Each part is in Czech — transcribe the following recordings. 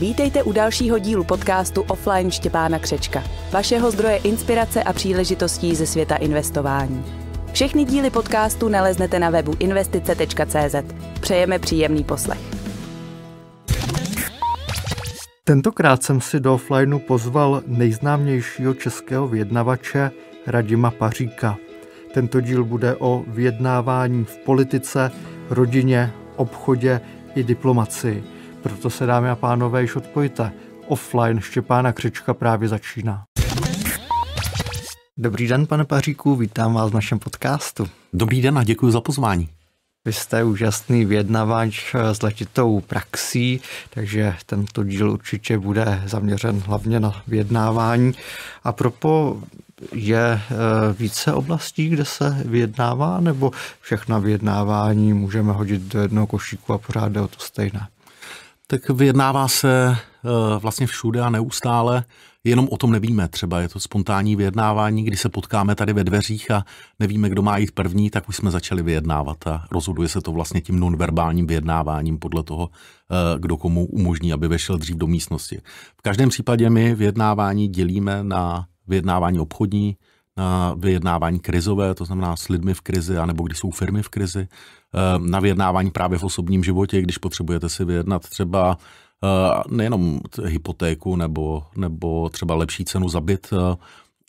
Vítejte u dalšího dílu podcastu Offline Štěpána Křečka, vašeho zdroje inspirace a příležitostí ze světa investování. Všechny díly podcastu naleznete na webu investice.cz. Přejeme příjemný poslech. Tentokrát jsem si do offlineu pozval nejznámějšího českého vědnavače Radima Paříka. Tento díl bude o vyjednávání v politice, rodině, obchodě i diplomacii. Proto se, dámy a pánové, již odpojte. Offline Štěpána křička právě začíná. Dobrý den, pane Paříku, vítám vás v našem podcastu. Dobrý den a děkuji za pozvání. Vy jste úžasný vyjednavač s letitou praxí, takže tento díl určitě bude zaměřen hlavně na vyjednávání. A propo, je e, více oblastí, kde se vyjednává, nebo všechna vyjednávání můžeme hodit do jednoho košíku a pořád je o to stejné? tak vyjednává se eh, vlastně všude a neustále, jenom o tom nevíme. Třeba je to spontánní vyjednávání, kdy se potkáme tady ve dveřích a nevíme, kdo má jít první, tak už jsme začali vyjednávat a rozhoduje se to vlastně tím nonverbálním vyjednáváním podle toho, eh, kdo komu umožní, aby vešel dřív do místnosti. V každém případě my vyjednávání dělíme na vyjednávání obchodní, na vyjednávání krizové, to znamená s lidmi v krizi, anebo když jsou firmy v krizi, Eh, na vyjednávání právě v osobním životě, když potřebujete si vyjednat třeba eh, nejenom hypotéku nebo, nebo třeba lepší cenu za byt, eh,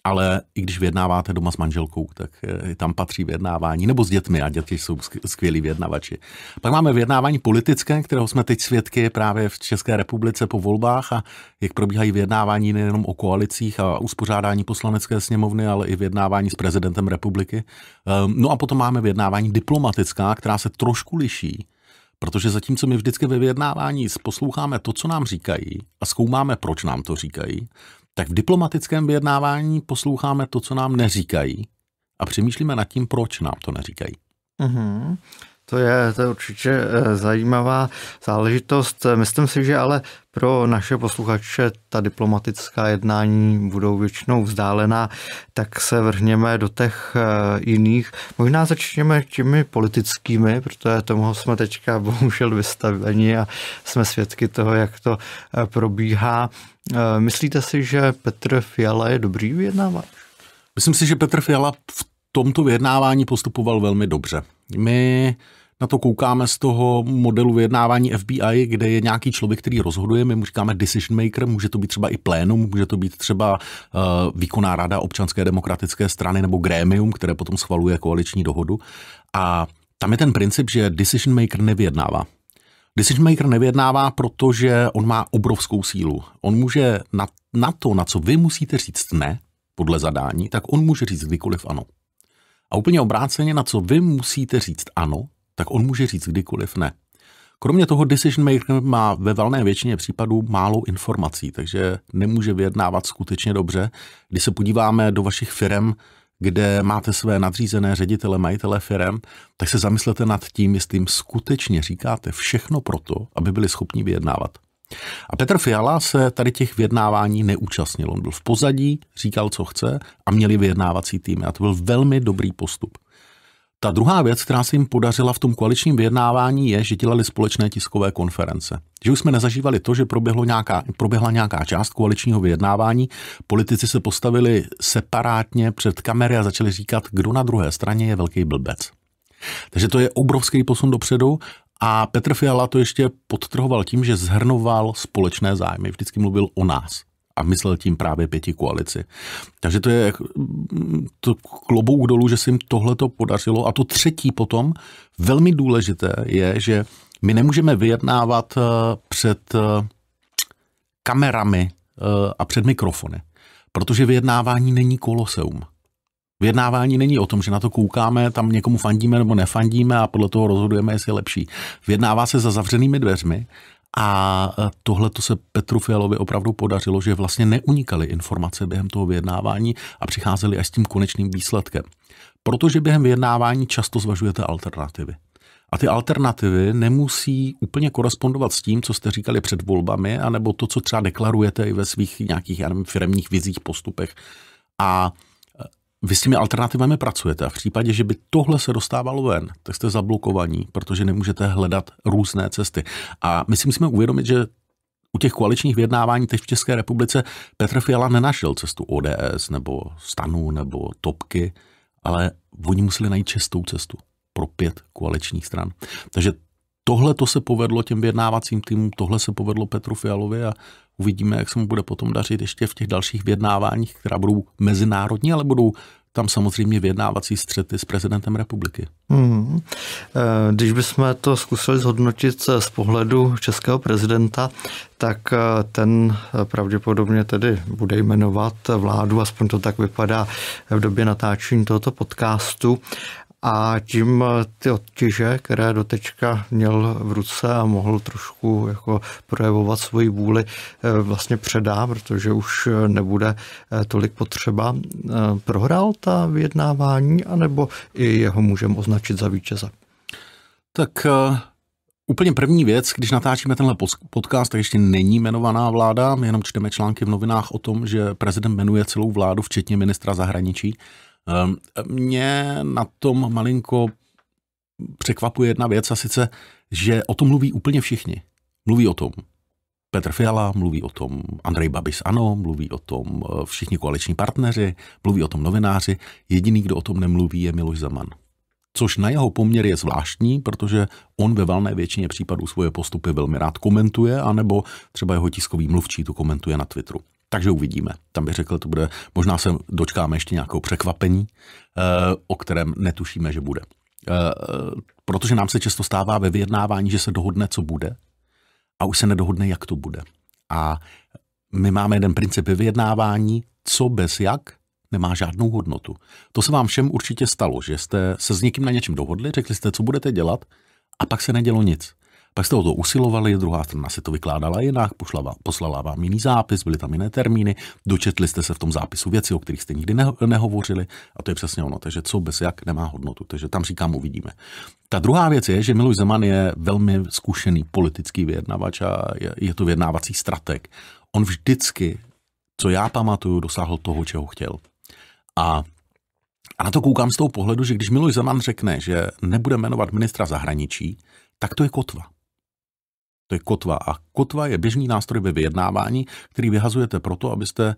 ale i když vyjednáváte doma s manželkou, tak eh, tam patří vyjednávání, nebo s dětmi, a děti jsou skvělí vyjednavači. Pak máme vyjednávání politické, kterého jsme teď svědky právě v České republice po volbách a jak probíhají vyjednávání nejenom o koalicích a uspořádání poslanecké sněmovny, ale i vyjednávání s prezidentem republiky. Ehm, no a potom máme vyjednávání diplomatická, která se trošku liší, Protože zatímco my vždycky ve vyjednávání posloucháme to, co nám říkají a zkoumáme, proč nám to říkají, tak v diplomatickém vyjednávání posloucháme to, co nám neříkají a přemýšlíme nad tím, proč nám to neříkají. Mm-hmm. To je, to je určitě eh, zajímavá záležitost. Eh, myslím si, že ale pro naše posluchače ta diplomatická jednání budou většinou vzdálená, tak se vrhněme do těch eh, jiných. Možná začněme těmi politickými, protože tomu jsme teďka bohužel vystaveni a jsme svědky toho, jak to probíhá. Myslíte si, že Petr Fiala je dobrý vyjednávač? Myslím si, že Petr Fiala v tomto vyjednávání postupoval velmi dobře. My na to koukáme z toho modelu vyjednávání FBI, kde je nějaký člověk, který rozhoduje, my mu říkáme decision maker, může to být třeba i plénum, může to být třeba uh, výkonná rada občanské demokratické strany nebo grémium, které potom schvaluje koaliční dohodu. A tam je ten princip, že decision maker nevyjednává. Decision maker nevyjednává, protože on má obrovskou sílu. On může na, na to, na co vy musíte říct ne, podle zadání, tak on může říct kdykoliv ano. A úplně obráceně, na co vy musíte říct ano, tak on může říct kdykoliv ne. Kromě toho decision maker má ve valné většině případů málo informací, takže nemůže vyjednávat skutečně dobře. Když se podíváme do vašich firm, kde máte své nadřízené ředitele, majitele firm, tak se zamyslete nad tím, jestli jim skutečně říkáte všechno to, aby byli schopni vyjednávat. A Petr Fiala se tady těch vyjednávání neúčastnil. On byl v pozadí, říkal, co chce a měli vyjednávací týmy. A to byl velmi dobrý postup. Ta druhá věc, která se jim podařila v tom koaličním vyjednávání, je, že dělali společné tiskové konference. Že už jsme nezažívali to, že proběhlo nějaká, proběhla nějaká část koaličního vyjednávání, politici se postavili separátně před kamery a začali říkat, kdo na druhé straně je velký blbec. Takže to je obrovský posun dopředu a Petr Fiala to ještě podtrhoval tím, že zhrnoval společné zájmy, vždycky mluvil o nás a myslel tím právě pěti koalici. Takže to je to klobouk dolů, že se jim tohle to podařilo. A to třetí potom, velmi důležité je, že my nemůžeme vyjednávat eh, před eh, kamerami eh, a před mikrofony, protože vyjednávání není koloseum. Vyjednávání není o tom, že na to koukáme, tam někomu fandíme nebo nefandíme a podle toho rozhodujeme, jestli je lepší. Vyjednává se za zavřenými dveřmi a e, tohle to se Petru Fialovi opravdu podařilo, že vlastně neunikaly informace během toho vyjednávání a přicházeli až s tím konečným výsledkem. Protože během vyjednávání často zvažujete alternativy. A ty alternativy nemusí úplně korespondovat s tím, co jste říkali před volbami, anebo to, co třeba deklarujete i ve svých nějakých firmních vizích, postupech. A vy s těmi alternativami pracujete a v případě, že by tohle se dostávalo ven, tak jste zablokovaní, protože nemůžete hledat různé cesty. A my si musíme uvědomit, že u těch koaličních vyjednávání teď v České republice Petr Fiala nenašel cestu ODS nebo stanu nebo topky, ale oni museli najít čistou cestu pro pět koaličních stran. Takže tohle to se povedlo těm vyjednávacím týmům, tohle se povedlo Petru Fialovi a Uvidíme, jak se mu bude potom dařit ještě v těch dalších vyjednáváních, která budou mezinárodní, ale budou tam samozřejmě vyjednávací střety s prezidentem republiky. Hmm. Eh, když bychom to zkusili zhodnotit z pohledu českého prezidenta, tak eh, ten eh, pravděpodobně tedy bude jmenovat vládu, aspoň to tak vypadá v době natáčení tohoto podcastu a tím eh, ty odtěže, které dotečka měl v ruce a mohl trošku jako projevovat svoji vůli, eh, vlastně předá, protože už eh, nebude tolik potřeba. Prohrál ta vyjednávání, anebo i jeho můžeme označit za vítěze? Tak Úplně první věc, když natáčíme tenhle podcast, tak ještě není jmenovaná vláda, my jenom čteme články v novinách o tom, že prezident jmenuje celou vládu, včetně ministra zahraničí. Ehm, mě na tom malinko překvapuje jedna věc a sice, že o tom mluví úplně všichni. Mluví o tom Petr Fiala, mluví o tom Andrej Babis, ano, mluví o tom eh, všichni koaliční partneři, mluví o tom novináři. Jediný, kdo o tom nemluví, je Miloš Zaman. Což na jeho poměr je zvláštní, protože on ve valné většině případů svoje postupy velmi rád komentuje, anebo třeba jeho tiskový mluvčí to komentuje na Twitteru. Takže uvidíme. Tam bych řekl, to bude, možná se dočkáme ještě nějakou překvapení, eh, o kterém netušíme, že bude. Eh, protože nám se často stává ve vyjednávání, že se dohodne, co bude, a už se nedohodne, jak to bude. A my máme jeden princip vyjednávání, co bez jak nemá žádnou hodnotu. To se vám všem určitě stalo, že jste se s někým na něčem dohodli, řekli jste, co budete dělat, a pak se nedělo nic. Pak jste o to usilovali, druhá strana si to vykládala jinak, pošla, poslala vám jiný zápis, byly tam jiné termíny, dočetli jste se v tom zápisu věci, o kterých jste nikdy neho, nehovořili a to je přesně ono. Takže co bez jak nemá hodnotu. Takže tam říkám, uvidíme. Ta druhá věc je, že Miloš Zeman je velmi zkušený politický vyjednavač a je, je to vyjednávací strateg. On vždycky, co já pamatuju, dosáhl toho, čeho chtěl. A a na to koukám z toho pohledu, že když Miloš Zeman řekne, že nebude jmenovat ministra zahraničí, tak to je kotva. To je kotva. A kotva je běžný nástroj ve vyjednávání, který vyhazujete proto, abyste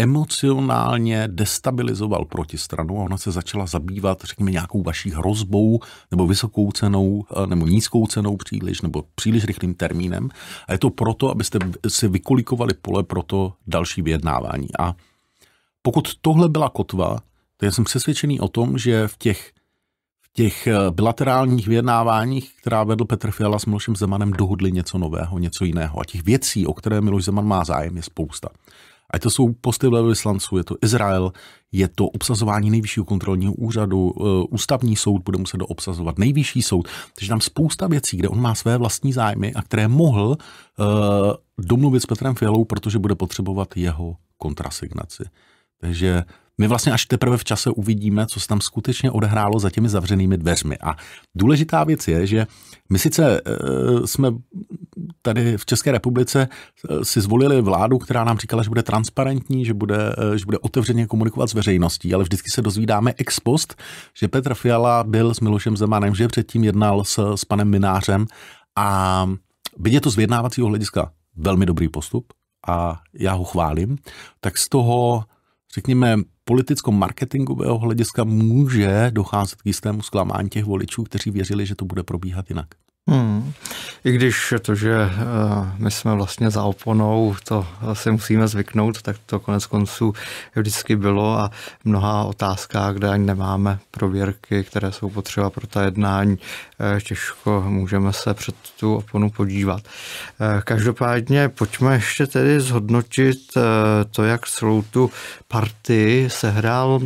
emocionálně destabilizoval protistranu a ona se začala zabývat, řekněme, nějakou vaší hrozbou nebo vysokou cenou eh, nebo nízkou cenou příliš nebo příliš rychlým termínem. A je to proto, abyste si vykolikovali pole pro to další vyjednávání. A pokud tohle byla kotva, tak jsem přesvědčený o tom, že v těch těch eh, bilaterálních vyjednáváních, která vedl Petr Fiala s Milošem Zemanem, dohodli něco nového, něco jiného. A těch věcí, o které Miloš Zeman má zájem, je spousta. A to jsou posty vyslanců, je to Izrael, je to obsazování nejvyššího kontrolního úřadu, eh, ústavní soud bude muset obsazovat nejvyšší soud. Takže tam spousta věcí, kde on má své vlastní zájmy a které mohl uh, domluvit s Petrem Fialou, protože bude potřebovat jeho kontrasignaci. Takže my vlastně až teprve v čase uvidíme, co se tam skutečně odehrálo za těmi zavřenými dveřmi. A důležitá věc je, že my sice eh, jsme tady v České republice eh, si zvolili vládu, která nám říkala, že bude transparentní, že bude, eh, že bude otevřeně komunikovat s veřejností, ale vždycky se dozvídáme ex post, že Petr Fiala byl s Milošem Zemanem, že předtím jednal s, s panem Minářem a byť je to z vyjednávacího hlediska velmi dobrý postup a já ho chválím, tak z toho řekněme, politicko-marketingového hlediska může docházet k jistému zklamání těch voličů, kteří věřili, že to bude probíhat jinak. Hmm. I když to, že eh, my jsme vlastně za oponou, to si musíme zvyknout, tak to konec konců vždycky bylo a mnoha otázkách, kde ani nemáme prověrky, které jsou potřeba pro ta jednání, eh, těžko můžeme se před tu oponu podívat. Eh, každopádně pojďme ještě tedy zhodnotit to, jak celou tu partii sehrál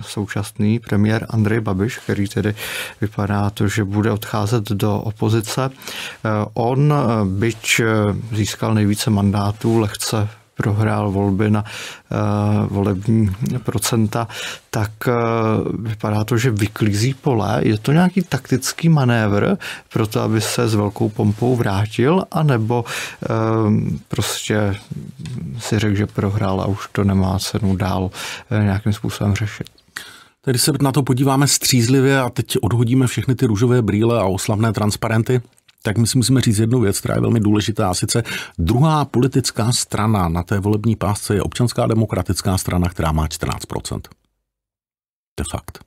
současný premiér Andrej Babiš, který tedy vypadá to, že bude odcházet do opozice. Eh, on, eh, byť eh, získal nejvíce mandátů, lehce prohrál volby na volební procenta, tak vypadá to, že vyklízí pole. Je to nějaký taktický manévr pro to, aby se s velkou pompou vrátil, anebo prostě si řekl, že prohrál a už to nemá cenu dál nějakým způsobem řešit? Tady se na to podíváme střízlivě a teď odhodíme všechny ty růžové brýle a oslavné transparenty tak my si musíme říct jednu věc, která je velmi důležitá. A sice druhá politická strana na té volební pásce je občanská demokratická strana, která má 14%. To je fakt.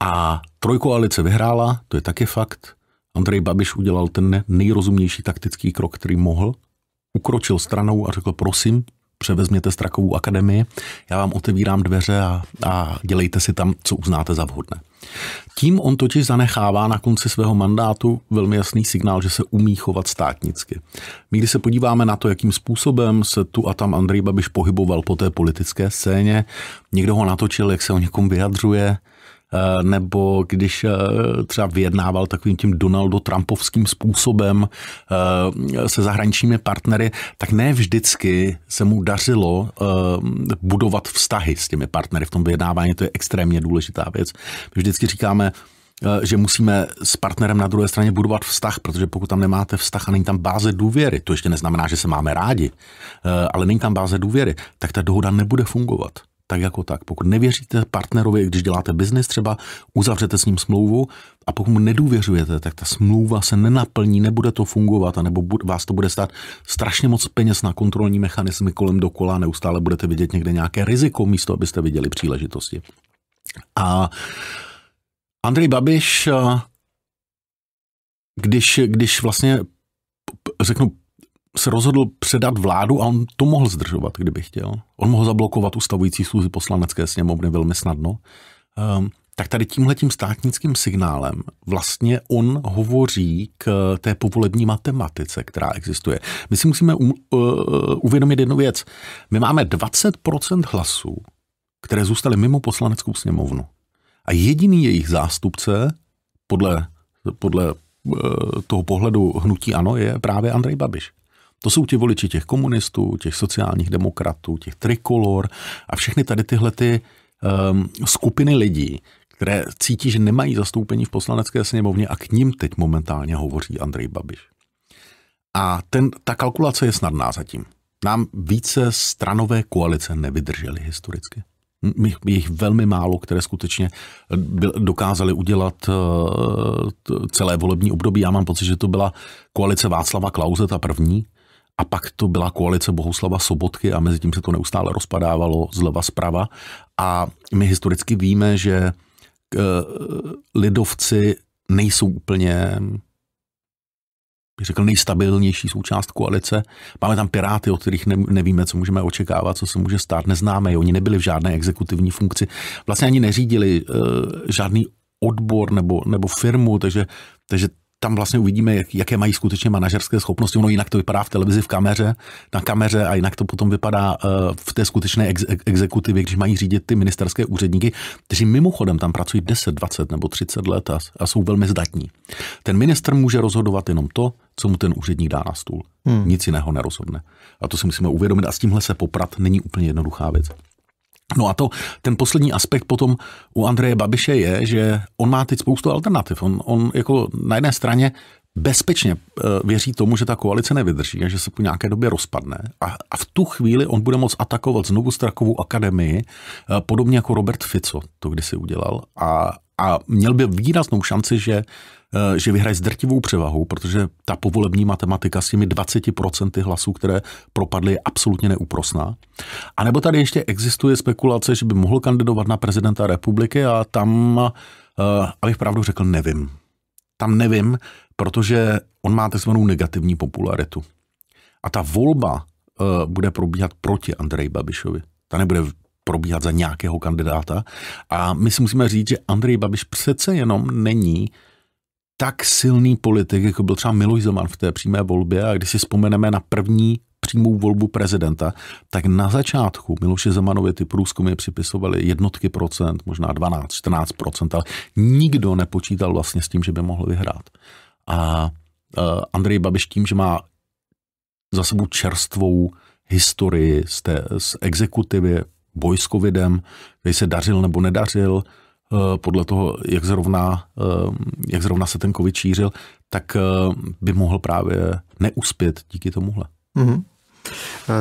A trojkoalice vyhrála, to je taky fakt. Andrej Babiš udělal ten nejrozumnější taktický krok, který mohl. Ukročil stranou a řekl, prosím, převezměte Strakovou akademii, já vám otevírám dveře a, a dělejte si tam, co uznáte za vhodné. Tím on totiž zanechává na konci svého mandátu velmi jasný signál, že se umí chovat státnicky. My, když se podíváme na to, jakým způsobem se tu a tam Andrej Babiš pohyboval po té politické scéně, někdo ho natočil, jak se o někom vyjadřuje, Eh, nebo když eh, třeba vyjednával takovým tím Donaldo Trumpovským způsobem eh, se zahraničními partnery, tak ne vždycky se mu dařilo budovat vztahy s těmi partnery v tom vyjednávání. To je extrémně důležitá věc. My vždycky říkáme, že musíme s partnerem na druhé straně budovat vztah, protože pokud tam nemáte vztah a není tam báze důvěry, to ještě neznamená, že se máme rádi, ale není tam báze důvěry, tak ta dohoda nebude fungovat tak jako tak. Pokud nevěříte partnerovi, když děláte biznis třeba, uzavřete s ním smlouvu a pokud mu nedůvěřujete, tak ta smlouva se nenaplní, nebude to fungovat, anebo vás to bude stát strašně moc peněz na kontrolní mechanismy kolem dokola, neustále budete vidět někde nějaké riziko místo, abyste viděli příležitosti. A Andrej Babiš, když, když vlastně řeknu, se rozhodl předat vládu a on to mohl zdržovat, kdyby chtěl. On mohl zablokovat ustavující sluzy poslanecké sněmovny velmi snadno. Um, tak tady tímhletím státnickým signálem vlastně on hovoří k eh, té povolební matematice, která existuje. My si musíme um, uh, uvědomit jednu věc. My máme 20% hlasů, které zůstaly mimo poslaneckou sněmovnu. A jediný jejich zástupce, podle, podle eh, toho pohledu hnutí ano, je právě Andrej Babiš. To jsou ti voliči těch komunistů, těch sociálních demokratů, těch trikolor a všechny tady tyhle ty um, skupiny lidí, které cítí, že nemají zastoupení v poslanecké sněmovně a k ním teď momentálně hovoří Andrej Babiš. A ten, ta kalkulace je snadná zatím. Nám více stranové koalice nevydržely historicky. My, jich velmi málo, které skutečně eh, dokázali udělat eh, celé volební období. Já mám pocit, že to byla koalice Václava Klauze, ta první, a pak to byla koalice Bohuslava Sobotky a mezi tím se to neustále rozpadávalo zleva zprava. A my historicky víme, že eh, lidovci nejsou úplně bych řekl, nejstabilnější součást koalice. Máme tam piráty, o kterých nevíme, co můžeme očekávat, co se může stát, neznáme. Oni nebyli v žádné exekutivní funkci, vlastně ani neřídili eh, žádný odbor nebo, nebo firmu, takže, takže tam vlastně uvidíme, jak, jaké mají skutečně manažerské schopnosti. Ono jinak to vypadá v televizi, v kameře, na kameře a jinak to potom vypadá eh, v té skutečné ex- exekutivě, když mají řídit ty ministerské úředníky, kteří mimochodem tam pracují 10, 20 nebo 30 let a, a jsou velmi zdatní. Ten minister může rozhodovat jenom to, co mu ten úředník dá na stůl. Hmm. Nic jiného nerozhodne. A to si musíme uvědomit a s tímhle se poprat není úplně jednoduchá věc. No a to, ten poslední aspekt potom u Andreje Babiše je, že on má teď spoustu alternativ. On, on jako na jedné straně bezpečně eh, věří tomu, že ta koalice nevydrží a že se po nějaké době rozpadne. A, a v tu chvíli on bude moct atakovat znovu Strakovou akademii, eh, podobně jako Robert Fico to kdysi udělal. A, a měl by výraznou šanci, že Eh, že vyhraje s drtivou převahou, protože ta povolební matematika s těmi 20% hlasů, které propadly, je absolutně neúprosná. A nebo tady ještě existuje spekulace, že by mohl kandidovat na prezidenta republiky a tam, eh, abych pravdu řekl, nevím. Tam nevím, protože on má tzv. negativní popularitu. A ta volba eh, bude probíhat proti Andreji Babišovi. Ta nebude probíhat za nějakého kandidáta. A my si musíme říct, že Andrej Babiš přece jenom není uh, tak silný politik, jako byl třeba Miloš Zeman v té přímé volbě a když si vzpomeneme na první přímou volbu prezidenta, tak na začátku Miloše Zemanovi ty průzkumy připisovaly jednotky procent, možná 12, 14 procent, ale nikdo nepočítal vlastně s tím, že by mohl vyhrát. A e, Andrej Babiš tím, že má za sebou čerstvou historii z, té, z exekutivy, boj s covidem, který se dařil nebo nedařil, Eh, podle toho, jak zrovna, eh, jak zrovna se ten covid šířil, tak eh, by mohl právě neuspět díky tomuhle. Mm-hmm.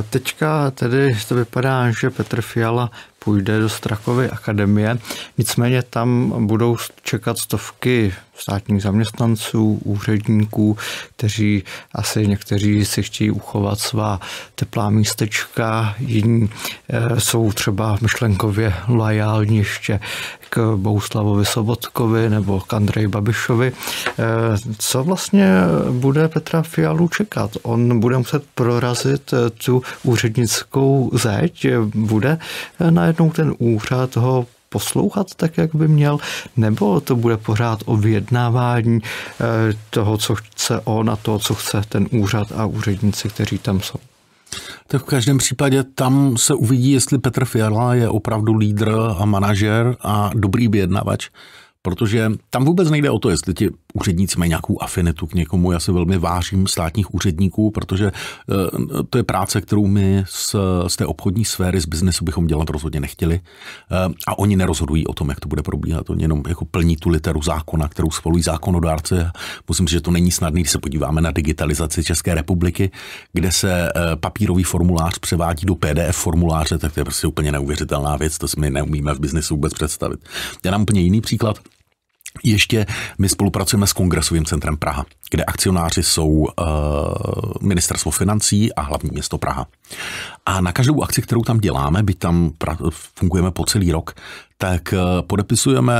Teďka tedy to vypadá, že Petr Fiala půjde do Strakovy akademie. Nicméně tam budou čekat stovky státních zaměstnanců, úředníků, kteří asi někteří si chtějí uchovat svá teplá místečka, jiní eh, jsou třeba myšlenkově lojální ještě k Bouslavovi Sobotkovi nebo k Andreji Babišovi. Eh, co vlastně bude Petra Fialu čekat? On bude muset prorazit eh, tu úřednickou zeď, bude na najednou ten úřad ho poslouchat tak, jak by měl, nebo to bude pořád o vyjednávání eh, toho, co chce on a to, co chce ten úřad a úředníci, kteří tam jsou? Tak v každém případě tam se uvidí, jestli Petr Fiala je opravdu lídr a manažer a dobrý vyjednavač protože tam vůbec nejde o to, jestli ti úředníci mají nějakou afinitu k někomu. Já si velmi vážím státních úředníků, protože eh, to je práce, kterou my z, z té obchodní sféry, z biznesu bychom dělat rozhodně nechtěli. Eh, a oni nerozhodují o tom, jak to bude probíhat. Oni jenom jako plní tu literu zákona, kterou schvalují zákonodárce. Musím říct, že to není snadné, když se podíváme na digitalizaci České republiky, kde se eh, papírový formulář převádí do PDF formuláře, tak to je prostě úplně neuvěřitelná věc, to si my neumíme v biznesu vůbec představit. Já dám úplně jiný příklad. Ještě my spolupracujeme s Kongresovým centrem Praha, kde akcionáři jsou uh, ministerstvo financí a hlavní město Praha. A na každou akci, kterou tam děláme, by tam pra- fungujeme po celý rok, tak eh, podepisujeme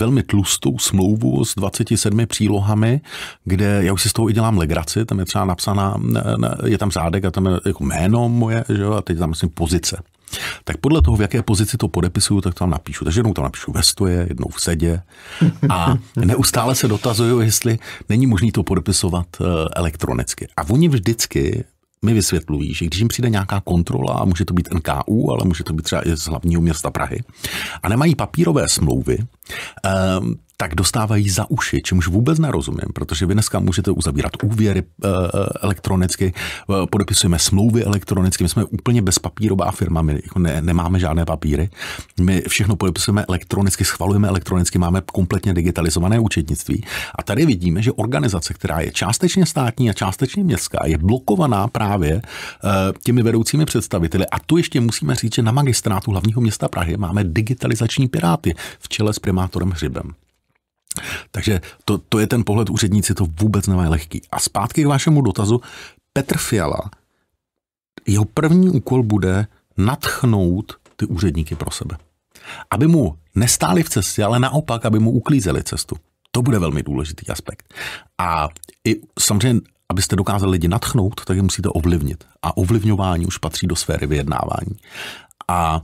velmi tlustou smlouvu s 27 přílohami, kde já už si z toho i dělám legraci, tam je třeba napsaná, je tam řádek a tam je jako jméno moje, že jo, a teď tam myslím pozice tak podle toho, v jaké pozici to podepisuju, tak tam napíšu. Takže jednou tam napíšu ve stoje, jednou v sedě a neustále se dotazuju, jestli není možné to podepisovat eh, elektronicky. A oni vždycky mi vysvětlují, že když jim přijde nějaká kontrola, a může to být NKU, ale může to být třeba i z hlavního města Prahy, a nemají papírové smlouvy, ehm, tak dostávají za uši, čemuž vůbec nerozumím, protože vy dneska můžete uzavírat úvěry eh, eh, elektronicky, eh, podepisujeme smlouvy elektronicky, my jsme úplně bezpapírová firma, my jako ne, nemáme žádné papíry, my všechno podepisujeme elektronicky, schvalujeme elektronicky, máme kompletně digitalizované účetnictví a tady vidíme, že organizace, která je částečně státní a částečně městská, je blokovaná právě těmi vedoucími představiteli a tu ještě musíme říct, že na magistrátu hlavního města Prahy máme digitalizační piráty v čele s primátorem Hřibem. Takže to, to je ten pohled úředníci, to vůbec nemá lehký. A zpátky k vašemu dotazu. Petr Fiala, jeho první úkol bude natchnout ty úředníky pro sebe. Aby mu nestáli v cestě, ale naopak, aby mu uklízeli cestu. To bude velmi důležitý aspekt. A i samozřejmě, abyste dokázali lidi natchnout, tak je musíte ovlivnit. A ovlivňování už patří do sféry vyjednávání. A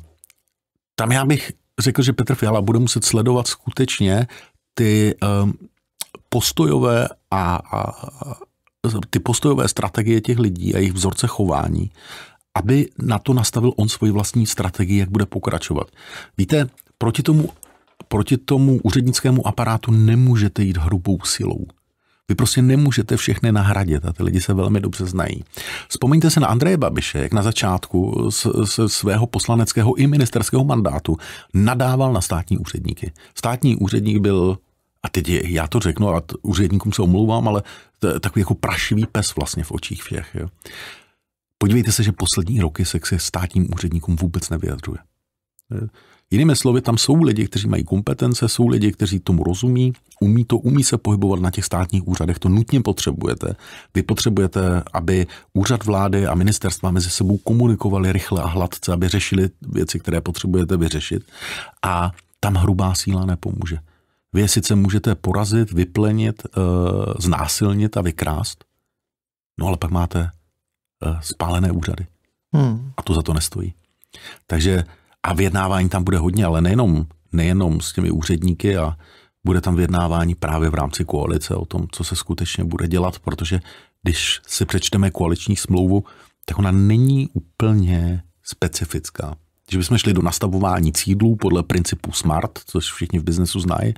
tam já bych řekl, že Petr Fiala bude muset sledovat skutečně ty ehm, postojové a, a ty postojové strategie těch lidí a jejich vzorce chování, aby na to nastavil on svoji vlastní strategii, jak bude pokračovat. Víte, proti tomu, proti tomu úřednickému aparátu nemůžete jít hrubou silou. Vy prostě nemůžete všechny nahradit a ty lidi se velmi dobře znají. Vzpomeňte se na Andreje Babiše, jak na začátku s, svého poslaneckého i ministerského mandátu nadával na státní úředníky. Státní úředník byl a teď je, já to řeknu a úředníkům se omlouvám, ale je takový jako prašivý pes vlastně v očích všech. Jo. Podívejte se, že poslední roky se k se státním úředníkům vůbec nevyjadřuje. E, jinými slovy, tam jsou lidi, kteří mají kompetence, jsou lidi, kteří tomu rozumí, umí to, umí se pohybovat na těch státních úřadech, to nutně potřebujete. Vy potřebujete, aby úřad vlády a ministerstva mezi sebou komunikovali rychle a hladce, aby řešili věci, které potřebujete vyřešit. A tam hrubá síla nepomůže. Vy je sice můžete porazit, vyplenit, eh, znásilnit a vykrást, no ale pak máte eh, spálené úřady. Hmm. A to za to nestojí. Takže a vyjednávání tam bude hodně, ale nejenom, nejenom s těmi úředníky a bude tam vyjednávání právě v rámci koalice o tom, co se skutečně bude dělat, protože když si přečteme koaliční smlouvu, tak ona není úplně specifická. Když bychom šli do nastavování cídlů podle principu SMART, což všichni v biznesu znají,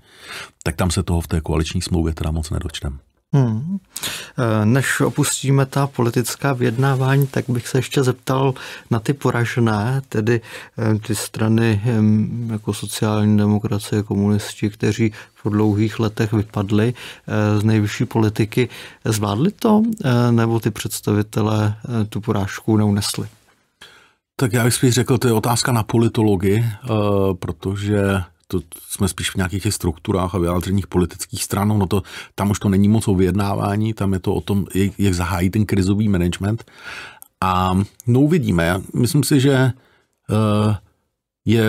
tak tam se toho v té koaliční smlouvě teda moc nedočteme. Hmm. E, než opustíme ta politická vyjednávání, tak bych se ještě zeptal na ty poražené, tedy e, ty strany hm, jako sociální demokracie, komunisti, kteří po dlouhých letech vypadli e, z nejvyšší politiky. Zvládli to, nebo ty představitelé tu porážku neunesli? Tak já bych spíš řekl, to je otázka na politologi, eh, protože to jsme spíš v nějakých těch strukturách a vyjádřeních politických stran, no to, tam už to není moc o vyjednávání, tam je to o tom, jak, jak zahájí ten krizový management. A no uvidíme, myslím si, že eh, je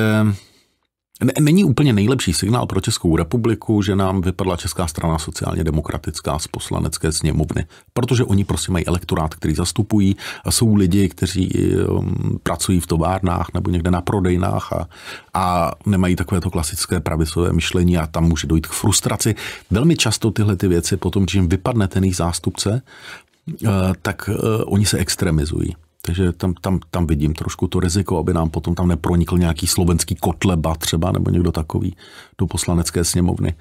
Není úplně nejlepší signál pro Českou republiku, že nám vypadla Česká strana sociálně demokratická z poslanecké sněmovny, protože oni prostě mají elektorát, který zastupují a jsou lidi, kteří um, pracují v továrnách nebo někde na prodejnách a, a nemají takové to klasické pravicové myšlení a tam může dojít k frustraci. Velmi často tyhle ty věci potom, když jim vypadne ten jejich zástupce, eh, tak eh, oni se extremizují. Takže tam, tam, tam vidím trošku to riziko, aby nám potom tam nepronikl nějaký slovenský kotleba třeba nebo někdo takový do poslanecké sněmovny.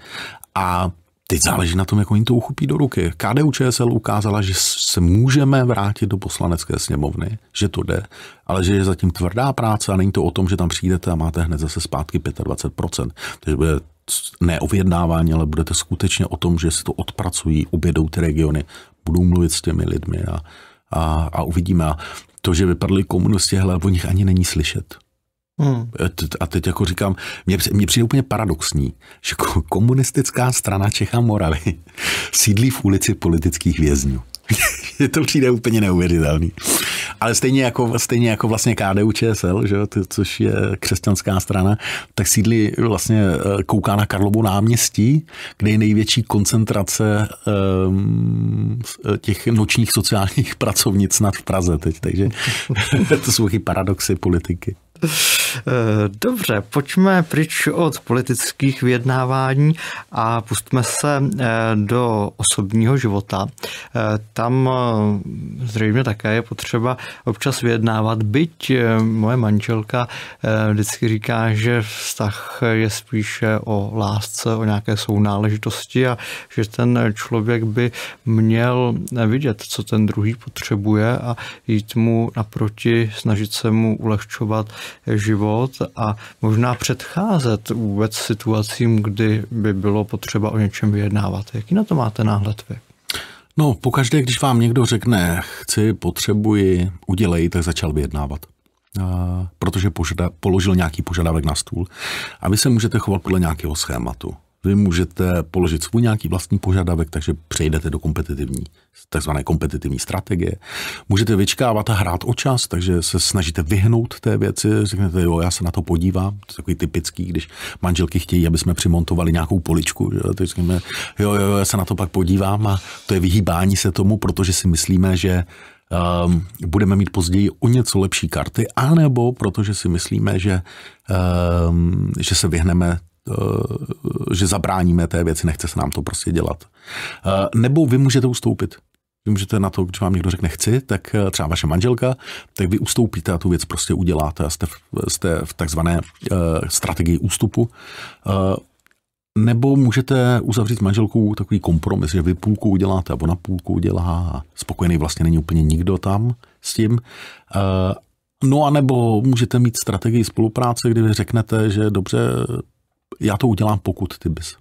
A teď záleží na tom, jak oni to uchopí do ruky. KDU ČSL ukázala, že se můžeme vrátit do poslanecké sněmovny, že to jde, ale že je zatím tvrdá práce a není to o tom, že tam přijdete a máte hned zase zpátky 25%. Takže bude ne o vyjednávání, ale budete skutečně o tom, že si to odpracují, obědou ty regiony, budou mluvit s těmi lidmi a, a, a uvidíme. A to, že vypadly komunisti hlav, o nich ani není slyšet. Hmm. A teď jako říkám, mně, mně přijde úplně paradoxní, že komunistická strana Čecha Moravy sídlí v ulici politických vězňů je to přijde úplně neuvěřitelný. Ale stejně jako, stejně jako vlastně KDU ČSL, že, což je křesťanská strana, tak sídlí vlastně eh, kouká na Karlovo náměstí, kde je největší koncentrace um, těch nočních sociálních pracovnic nad v Praze teď. Takže to jsou paradoxy politiky. Eh, dobře, pojďme pryč od politických vyjednávání a pustme se eh, do osobního života. Eh, tam zřejmě také je potřeba občas vyjednávat, byť moje manželka vždycky říká, že vztah je spíše o lásce, o nějaké sounáležitosti a že ten člověk by měl vidět, co ten druhý potřebuje a jít mu naproti, snažit se mu ulehčovat život život a možná předcházet vůbec situacím, kdy by bylo potřeba o něčem vyjednávat. Jaký na to máte náhled vy? No, pokaždé, když vám někdo řekne, chci, potřebuji, udělej, tak začal vyjednávat. A, protože požada, položil nějaký požadavek na stůl. A vy se můžete chovat podle nějakého schématu. Vy můžete položit svůj nějaký vlastní požadavek, takže přejdete do kompetitivní, takzvané kompetitivní strategie. Můžete vyčkávat a hrát o čas, takže se snažíte vyhnout té věci, řeknete, jo, já se na to podívám, to je takový typický, když manželky chtějí, aby jsme přimontovali nějakou poličku, že? Teď řekneme, jo, jo, jo, já se na to pak podívám a to je vyhýbání se tomu, protože si myslíme, že um, budeme mít později o něco lepší karty, anebo protože si myslíme, že, um, že se vyhneme Eh, že zabráníme té věci, nechce se nám to prostě dělat. Eh, nebo vy můžete ustoupit. Vy můžete na to, když vám někdo řekne chci, tak eh, třeba vaše manželka, tak vy ustoupíte a tu věc prostě uděláte a jste v, jste v takzvané strategii ústupu. Nebo můžete uzavřít s manželkou takový kompromis, že vy půlku uděláte, a na půlku udělá a spokojený vlastně není úplně nikdo tam s tím. No a nebo můžete mít strategii spolupráce, kdy vy řeknete, že dobře, já to udělám, pokud ty bys.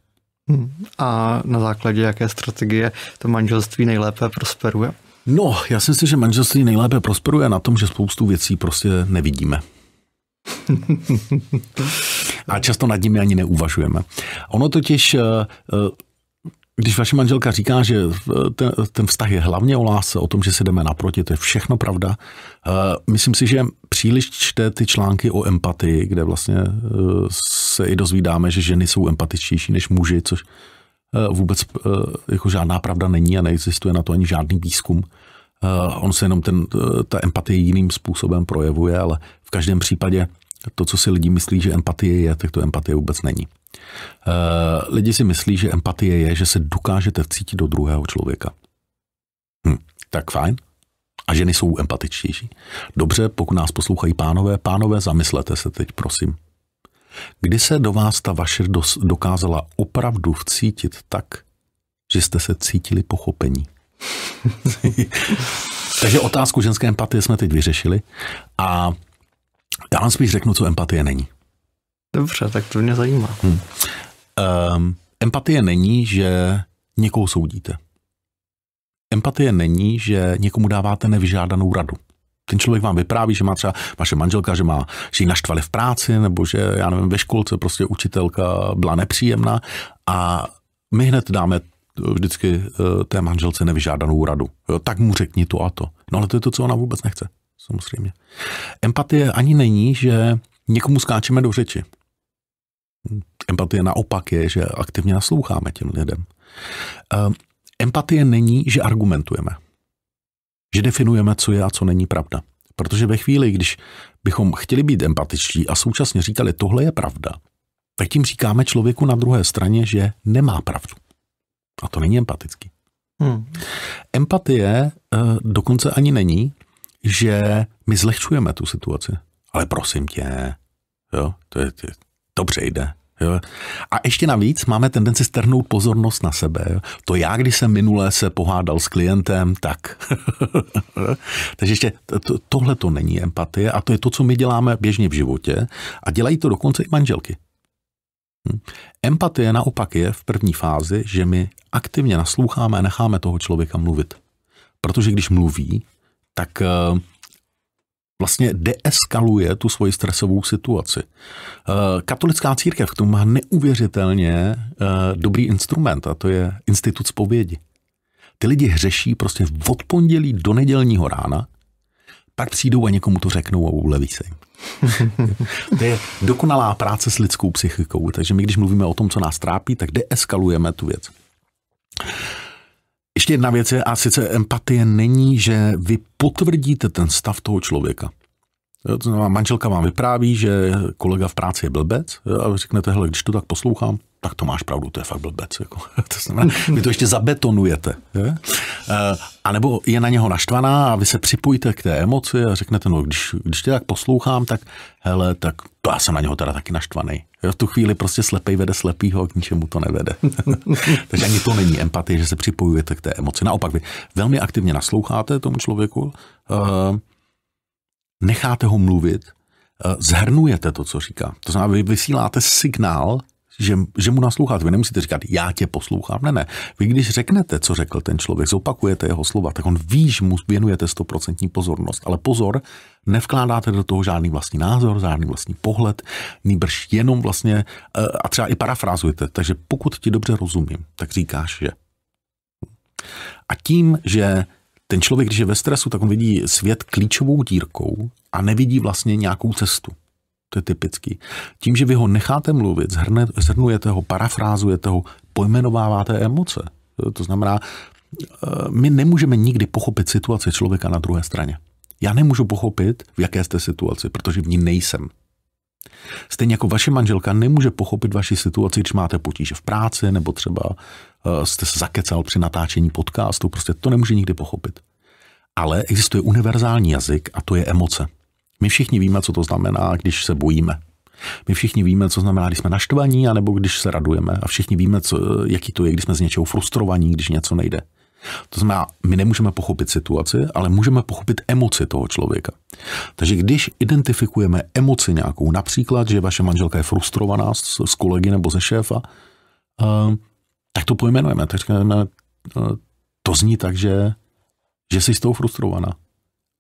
Hmm. A na základě jaké strategie to manželství nejlépe prosperuje? No, já si myslím, že manželství nejlépe prosperuje na tom, že spoustu věcí prostě nevidíme. A často nad nimi ani neuvažujeme. Ono totiž eh, eh, když vaše manželka říká, že eh, ten, ten vztah je hlavně o lásce, o tom, že se jdeme naproti, to je všechno pravda. Eh, myslím si, že příliš čte ty články o empatii, kde vlastně eh, se i dozvídáme, že ženy jsou empatičtější než muži, což vůbec jako žádná pravda není a neexistuje na to ani žádný výzkum. On se jenom ten, ta empatie jiným způsobem projevuje, ale v každém případě to, co si lidi myslí, že empatie je, tak to empatie vůbec není. Eh, lidi si myslí, že empatie je, že se dokážete cítit do druhého člověka. Hm, tak fajn. A ženy jsou empatičtější. Dobře, pokud nás poslouchají pánové, pánové, zamyslete se teď, prosím. Kdy se do vás ta vaše dokázala opravdu vcítit tak, že jste se cítili pochopení? Takže otázku ženské empatie jsme teď vyřešili a já vám spíš řeknu, co empatie není. Dobře, tak to mě zajímá. Hmm. Um, empatie není, že někoho soudíte. Empatie není, že někomu dáváte nevyžádanou radu. Ten člověk vám vypráví, že má třeba vaše manželka, že, má, že ji naštvali v práci, nebo že, já nevím, ve školce prostě učitelka byla nepříjemná a my hned dáme eh, vždycky eh, té manželce nevyžádanou radu. Jo, tak mu řekni to a to. No ale to je to, co ona vůbec nechce, samozřejmě. Empatie ani není, že někomu skáčeme do řeči. Empatie naopak je, že aktivně nasloucháme těm lidem. Ehm, empatie není, že argumentujeme, že definujeme, co je a co není pravda. Protože ve chvíli, když bychom chtěli být empatičtí a současně říkali, tohle je pravda, tak tím říkáme člověku na druhé straně, že nemá pravdu. A to není empatický. Hmm. Empatie eh, dokonce ani není, že my zlehčujeme tu situaci. Ale prosím tě, jo, to je, to přejde. Jo. A ještě navíc máme tendenci strhnout pozornost na sebe. Jo. To já, když jsem minule se pohádal s klientem, tak. Takže ještě to, tohle to není empatie a to je to, co my děláme běžně v životě a dělají to dokonce i manželky. Hm. Empatie naopak je v první fázi, že my aktivně nasloucháme a necháme toho člověka mluvit. Protože když mluví, tak uh, vlastně deeskaluje tu svoji stresovou situaci. Eh, katolická církev k tomu má neuvěřitelně eh, dobrý instrument a to je institut zpovědi. Ty lidi hřeší prostě od pondělí do nedělního rána, pak přijdou a někomu to řeknou a uleví se jim. to je dokonalá práce s lidskou psychikou, takže my když mluvíme o tom, co nás trápí, tak deeskalujeme tu věc. Ještě jedna věc je, a sice empatie není, že vy potvrdíte ten stav toho člověka. Manželka vám vypráví, že kolega v práci je blbec a vy řeknete, hele, když to tak poslouchám, tak to máš pravdu, to je fakt blbec. Jako. To znamená, vy to ještě zabetonujete. Je? Eh, a nebo je na něho naštvaná a vy se připojíte k té emoci a řeknete, no když, když tě tak poslouchám, tak hele, tak to já jsem na něho teda taky naštvaný. Jo, v tu chvíli prostě slepej vede slepýho a k ničemu to nevede. Takže ani to není empatie, že se připojujete k té emoci. Naopak, vy velmi aktivně nasloucháte tomu člověku, uh, necháte ho mluvit, eh, zhrnujete to, co říká. To znamená, vy vysíláte signál že, že mu nasloucháte. Vy nemusíte říkat, já tě poslouchám. Ne, ne. Vy když řeknete, co řekl ten člověk, zopakujete jeho slova, tak on ví, že mu věnujete stoprocentní pozornost. Ale pozor, nevkládáte do toho žádný vlastní názor, žádný vlastní pohled, nýbrž jenom vlastně eh, a třeba i parafrázujete. Takže pokud ti dobře rozumím, tak říkáš, že. A tím, že ten člověk, když je ve stresu, tak on vidí svět klíčovou dírkou a nevidí vlastně nějakou cestu to je typický. Tím, že vy ho necháte mluvit, zhrne, zhrnujete ho, parafrázujete ho, pojmenováváte emoce. To znamená, eh, my nemůžeme nikdy pochopit situaci člověka na druhé straně. Já nemůžu pochopit, v jaké jste situaci, protože v ní nejsem. Stejně jako vaše manželka nemůže pochopit vaši situaci, když máte potíže v práci, nebo třeba eh, jste se zakecal při natáčení podcastu, prostě to nemůže nikdy pochopit. Ale existuje univerzální jazyk a to je emoce. My všichni víme, co to znamená, když se bojíme. My všichni víme, co znamená, když jsme naštvaní, anebo když se radujeme. A všichni víme, co, jaký to je, když jsme z něčeho frustrovaní, když něco nejde. To znamená, my nemůžeme pochopit situaci, ale můžeme pochopit emoci toho člověka. Takže když identifikujeme emoci nějakou, například, že vaše manželka je frustrovaná s, s kolegy nebo ze šéfa, uh, tak to pojmenujeme. Tak řekneme, uh, to zní tak, že, že jsi z toho frustrovaná.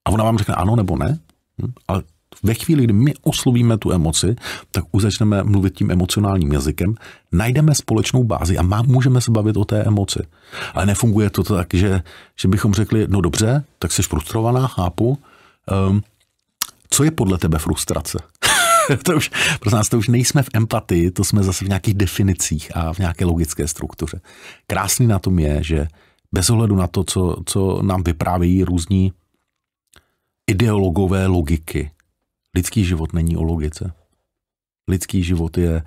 A ona vám řekne ano nebo ne. Hm? A ve chvíli, kdy my oslovíme tu emoci, tak už začneme mluvit tím emocionálním jazykem, najdeme společnou bázi a má, můžeme se bavit o té emoci. Ale nefunguje to tak, že, že bychom řekli, no dobře, tak jsi frustrovaná, chápu. Um, co je podle tebe frustrace? to už, pro nás to už nejsme v empatii, to jsme zase v nějakých definicích a v nějaké logické struktuře. Krásný na tom je, že bez ohledu na to, co, co nám vyprávějí různí ideologové logiky. Lidský život není o logice. Lidský život je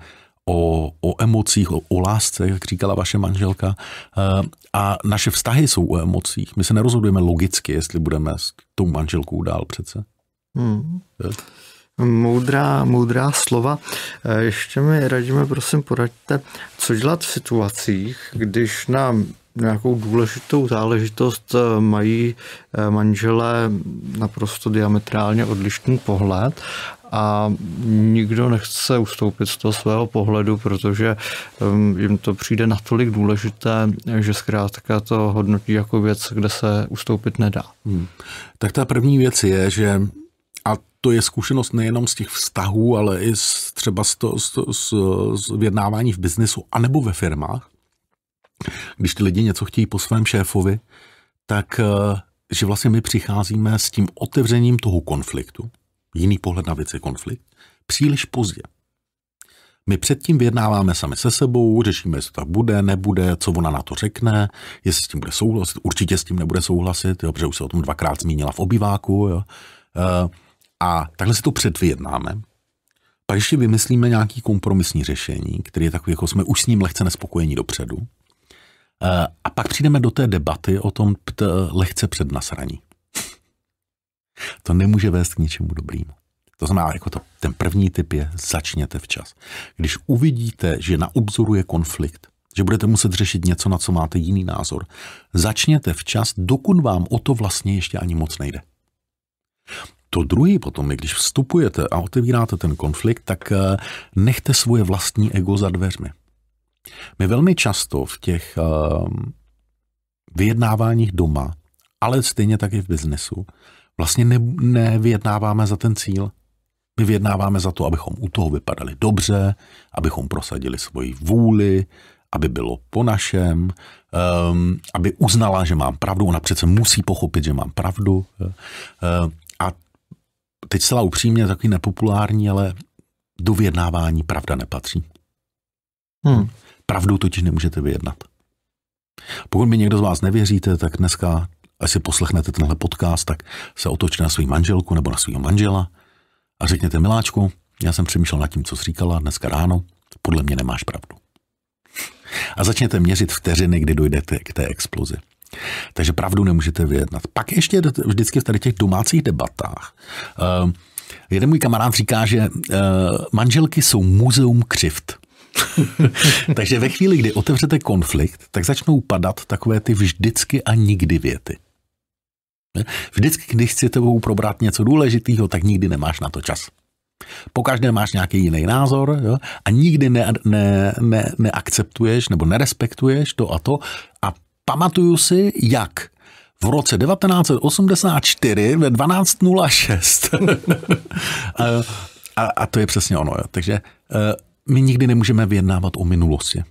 o, o emocích, o, o lásce, jak říkala vaše manželka. Eh, a naše vztahy jsou o emocích. My se nerozhodujeme logicky, jestli budeme s tou manželkou dál přece. Hmm. Moudrá, moudrá slova. Eh, ještě mi radíme, prosím, poraďte, co dělat v situacích, když nám nějakou důležitou záležitost eh, mají eh, manželé naprosto diametrálně odlišný pohled a nikdo nechce ustoupit z toho svého pohledu, protože ehm, jim to přijde natolik důležité, že zkrátka to hodnotí jako věc, kde se ustoupit nedá. Hmm. Tak ta první věc je, že a to je zkušenost nejenom z těch vztahů, ale i z, třeba z, to, z, z, z vědnávání v biznesu anebo ve firmách, když ty lidi něco chtějí po svém šéfovi, tak eh, že vlastně my přicházíme s tím otevřením toho konfliktu, jiný pohled na věc je konflikt, příliš pozdě. My předtím vyjednáváme sami se sebou, řešíme, jestli to tak bude, nebude, co ona na to řekne, jestli s tím bude souhlasit, určitě s tím nebude souhlasit, jo, protože už se o tom dvakrát zmínila v obýváku. Jo. Eh, a takhle si to předvyjednáme. Pak ještě vymyslíme nějaký kompromisní řešení, který je takový, jako jsme už s ním lehce nespokojení dopředu. Eh, a pak přijdeme do té debaty o tom pt- lehce nasraní. to nemůže vést k ničemu dobrému. To znamená, jako to, ten první typ je začněte včas. Když uvidíte, že na obzoru je konflikt, že budete muset řešit něco, na co máte jiný názor, začněte včas, dokud vám o to vlastně ještě ani moc nejde. To druhý potom je, když vstupujete a otevíráte ten konflikt, tak eh, nechte svoje vlastní ego za dveřmi. My velmi často v těch eh, vyjednáváních doma, ale stejně tak i v biznesu, vlastně ne, nevyjednáváme za ten cíl. My vyjednáváme za to, abychom u toho vypadali dobře, abychom prosadili svoji vůli, aby bylo po našem, um, aby uznala, že mám pravdu. Ona přece musí pochopit, že mám pravdu. Um, a teď celá upřímně, takový nepopulární, ale do vyjednávání pravda nepatří. Hmm. Pravdou totiž nemůžete vyjednat. Pokud mi někdo z vás nevěříte, tak dneska, až si poslechnete tenhle podcast, tak se otočte na svou manželku nebo na svého manžela a řekněte, miláčku, já jsem přemýšlel nad tím, co jsi říkala dneska ráno, podle mě nemáš pravdu. A začněte měřit vteřiny, kdy dojdete k té explozi. Takže pravdu nemůžete vyjednat. Pak ještě vždycky v tady těch domácích debatách. Uh, jeden můj kamarád říká, že uh, manželky jsou muzeum křivt. Takže ve chvíli, kdy otevřete konflikt, tak začnou padat takové ty vždycky a nikdy věty. Vždycky, když chci tebou probrat něco důležitého, tak nikdy nemáš na to čas. Pokaždé máš nějaký jiný názor jo? a nikdy ne, ne, ne, neakceptuješ nebo nerespektuješ to a to. A pamatuju si, jak v roce 1984 ve 12.06. a, a, a to je přesně ono. Jo? Takže eh, my nikdy nemůžeme vyjednávat o minulosti.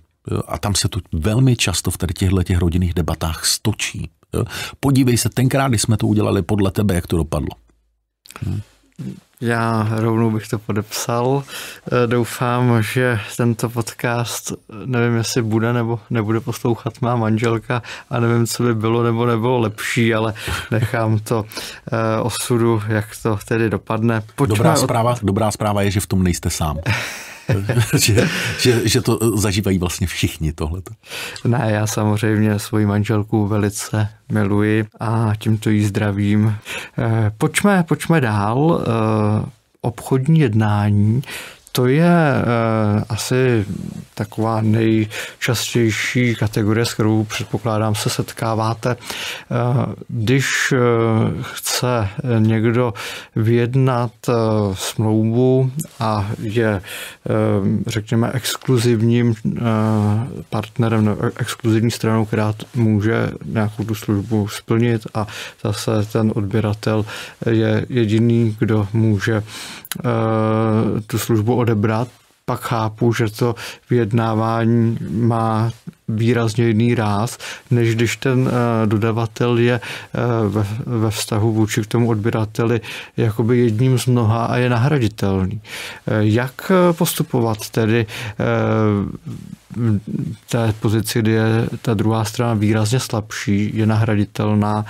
A tam se to velmi často v tady těchto těch rodinných debatách stočí. Podívej se, tenkrát, když jsme to udělali podle tebe, jak to dopadlo. Já rovnou bych to podepsal. Eh, doufám, že tento podcast, nevím, jestli bude nebo nebude poslouchat má manželka a nevím, co by bylo nebo nebylo lepší, ale nechám to eh, osudu, jak to tedy dopadne. Pojďme dobrá, zpráva, od... dobrá zpráva je, že v tom nejste sám. že, že, že to eh, zažívají vlastně všichni tohle. Ne, já samozřejmě svoji manželku velice miluji a tímto jí zdravím. Eh, pojďme, pojďme dál. Eh, obchodní jednání to je uh, asi taková nejčastější kategorie, s kterou předpokládám se setkáváte. Uh, když uh, chce někdo vyjednat uh, smlouvu a je, uh, řekněme, exkluzivním uh, partnerem, no, exkluzivní stranou, která může nějakou tu službu splnit a zase ten odběratel je jediný, kdo může Eh, tu službu odebrat, pak chápu, že to vyjednávání má výrazně jiný ráz, než když ten eh, dodavatel je eh, ve, vztahu vůči k tomu odběrateli jakoby jedním z mnoha a je nahraditelný. Jak postupovat tedy v té pozici, kdy je ta druhá strana výrazně slabší, je nahraditelná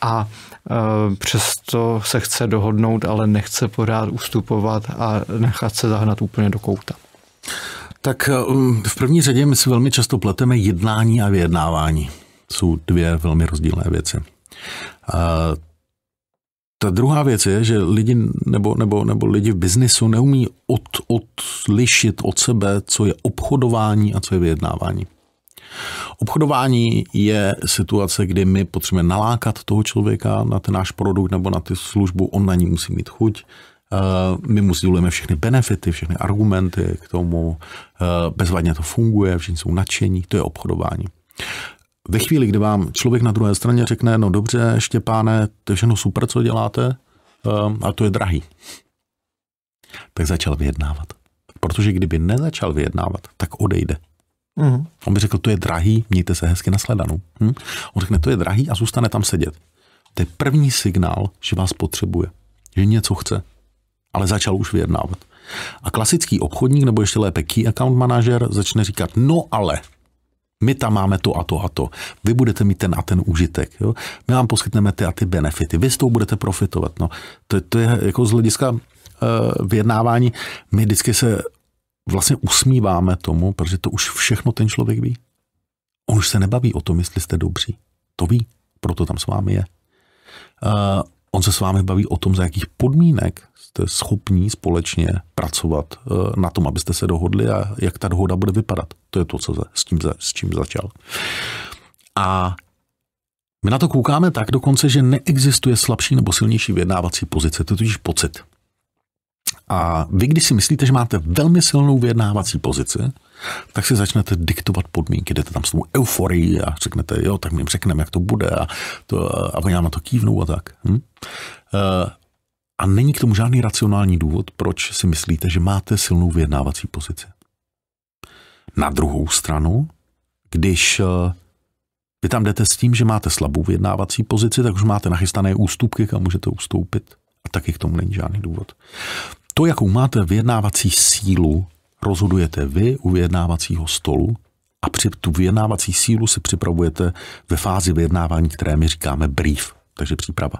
a Eh, přesto se chce dohodnout, ale nechce pořád ustupovat a nechat se zahnat úplně do kouta. Tak eh, um, v první řadě my si velmi často pleteme jednání a vyjednávání. Jsou dvě velmi rozdílné věci. A eh, ta druhá věc je, že lidi nebo, nebo, nebo lidi v biznisu neumí od, odlišit od sebe, co je obchodování a co je vyjednávání. Obchodování je situace, kdy my potřebujeme nalákat toho člověka na ten náš produkt nebo na ty službu, on na ní musí mít chuť, eh, my mu sdělujeme všechny benefity, všechny argumenty k tomu, eh, bezvadně to funguje, všichni jsou nadšení, to je obchodování. Ve chvíli, kdy vám člověk na druhé straně řekne, no dobře, Štěpáne, to je všechno super, co děláte, eh, a to je drahý, tak začal vyjednávat. Protože kdyby nezačal vyjednávat, tak odejde. Mm. On by řekl, to je drahý, mějte se hezky nasledanou. Hm? On řekne, to je drahý a zůstane tam sedět. To je první signál, že vás potřebuje, že něco chce, ale začal už vyjednávat. A klasický obchodník, nebo ještě lépe key account manager, začne říkat, no ale, my tam máme to a to a to. Vy budete mít ten a ten užitek. Jo? My vám poskytneme ty a ty benefity. Vy s tou budete profitovat. No. To, to je jako z hlediska uh, vyjednávání. My vždycky se vlastně usmíváme tomu, protože to už všechno ten člověk ví. On už se nebaví o tom, jestli jste dobří. To ví, proto tam s vámi je. Uh, on se s vámi baví o tom, za jakých podmínek jste schopní společně pracovat uh, na tom, abyste se dohodli a jak ta dohoda bude vypadat. To je to, co za, s, tím, za, s čím začal. A my na to koukáme tak dokonce, že neexistuje slabší nebo silnější vyjednávací pozice, to je totiž pocit. A vy, když si myslíte, že máte velmi silnou vyjednávací pozici, tak si začnete diktovat podmínky, jdete tam s tou euforií a řeknete, jo, tak my jim řekneme, jak to bude a, to, a oni nám na to kývnou a tak. Hm? Eh, a není k tomu žádný racionální důvod, proč si myslíte, že máte silnou vyjednávací pozici. Na druhou stranu, když eh, vy tam jdete s tím, že máte slabou vyjednávací pozici, tak už máte nachystané ústupky, kam můžete ustoupit. A taky k tomu není žádný důvod. To, jakou máte vyjednávací sílu, rozhodujete vy u vyjednávacího stolu a při tu vyjednávací sílu si připravujete ve fázi vyjednávání, které my říkáme brief, takže příprava.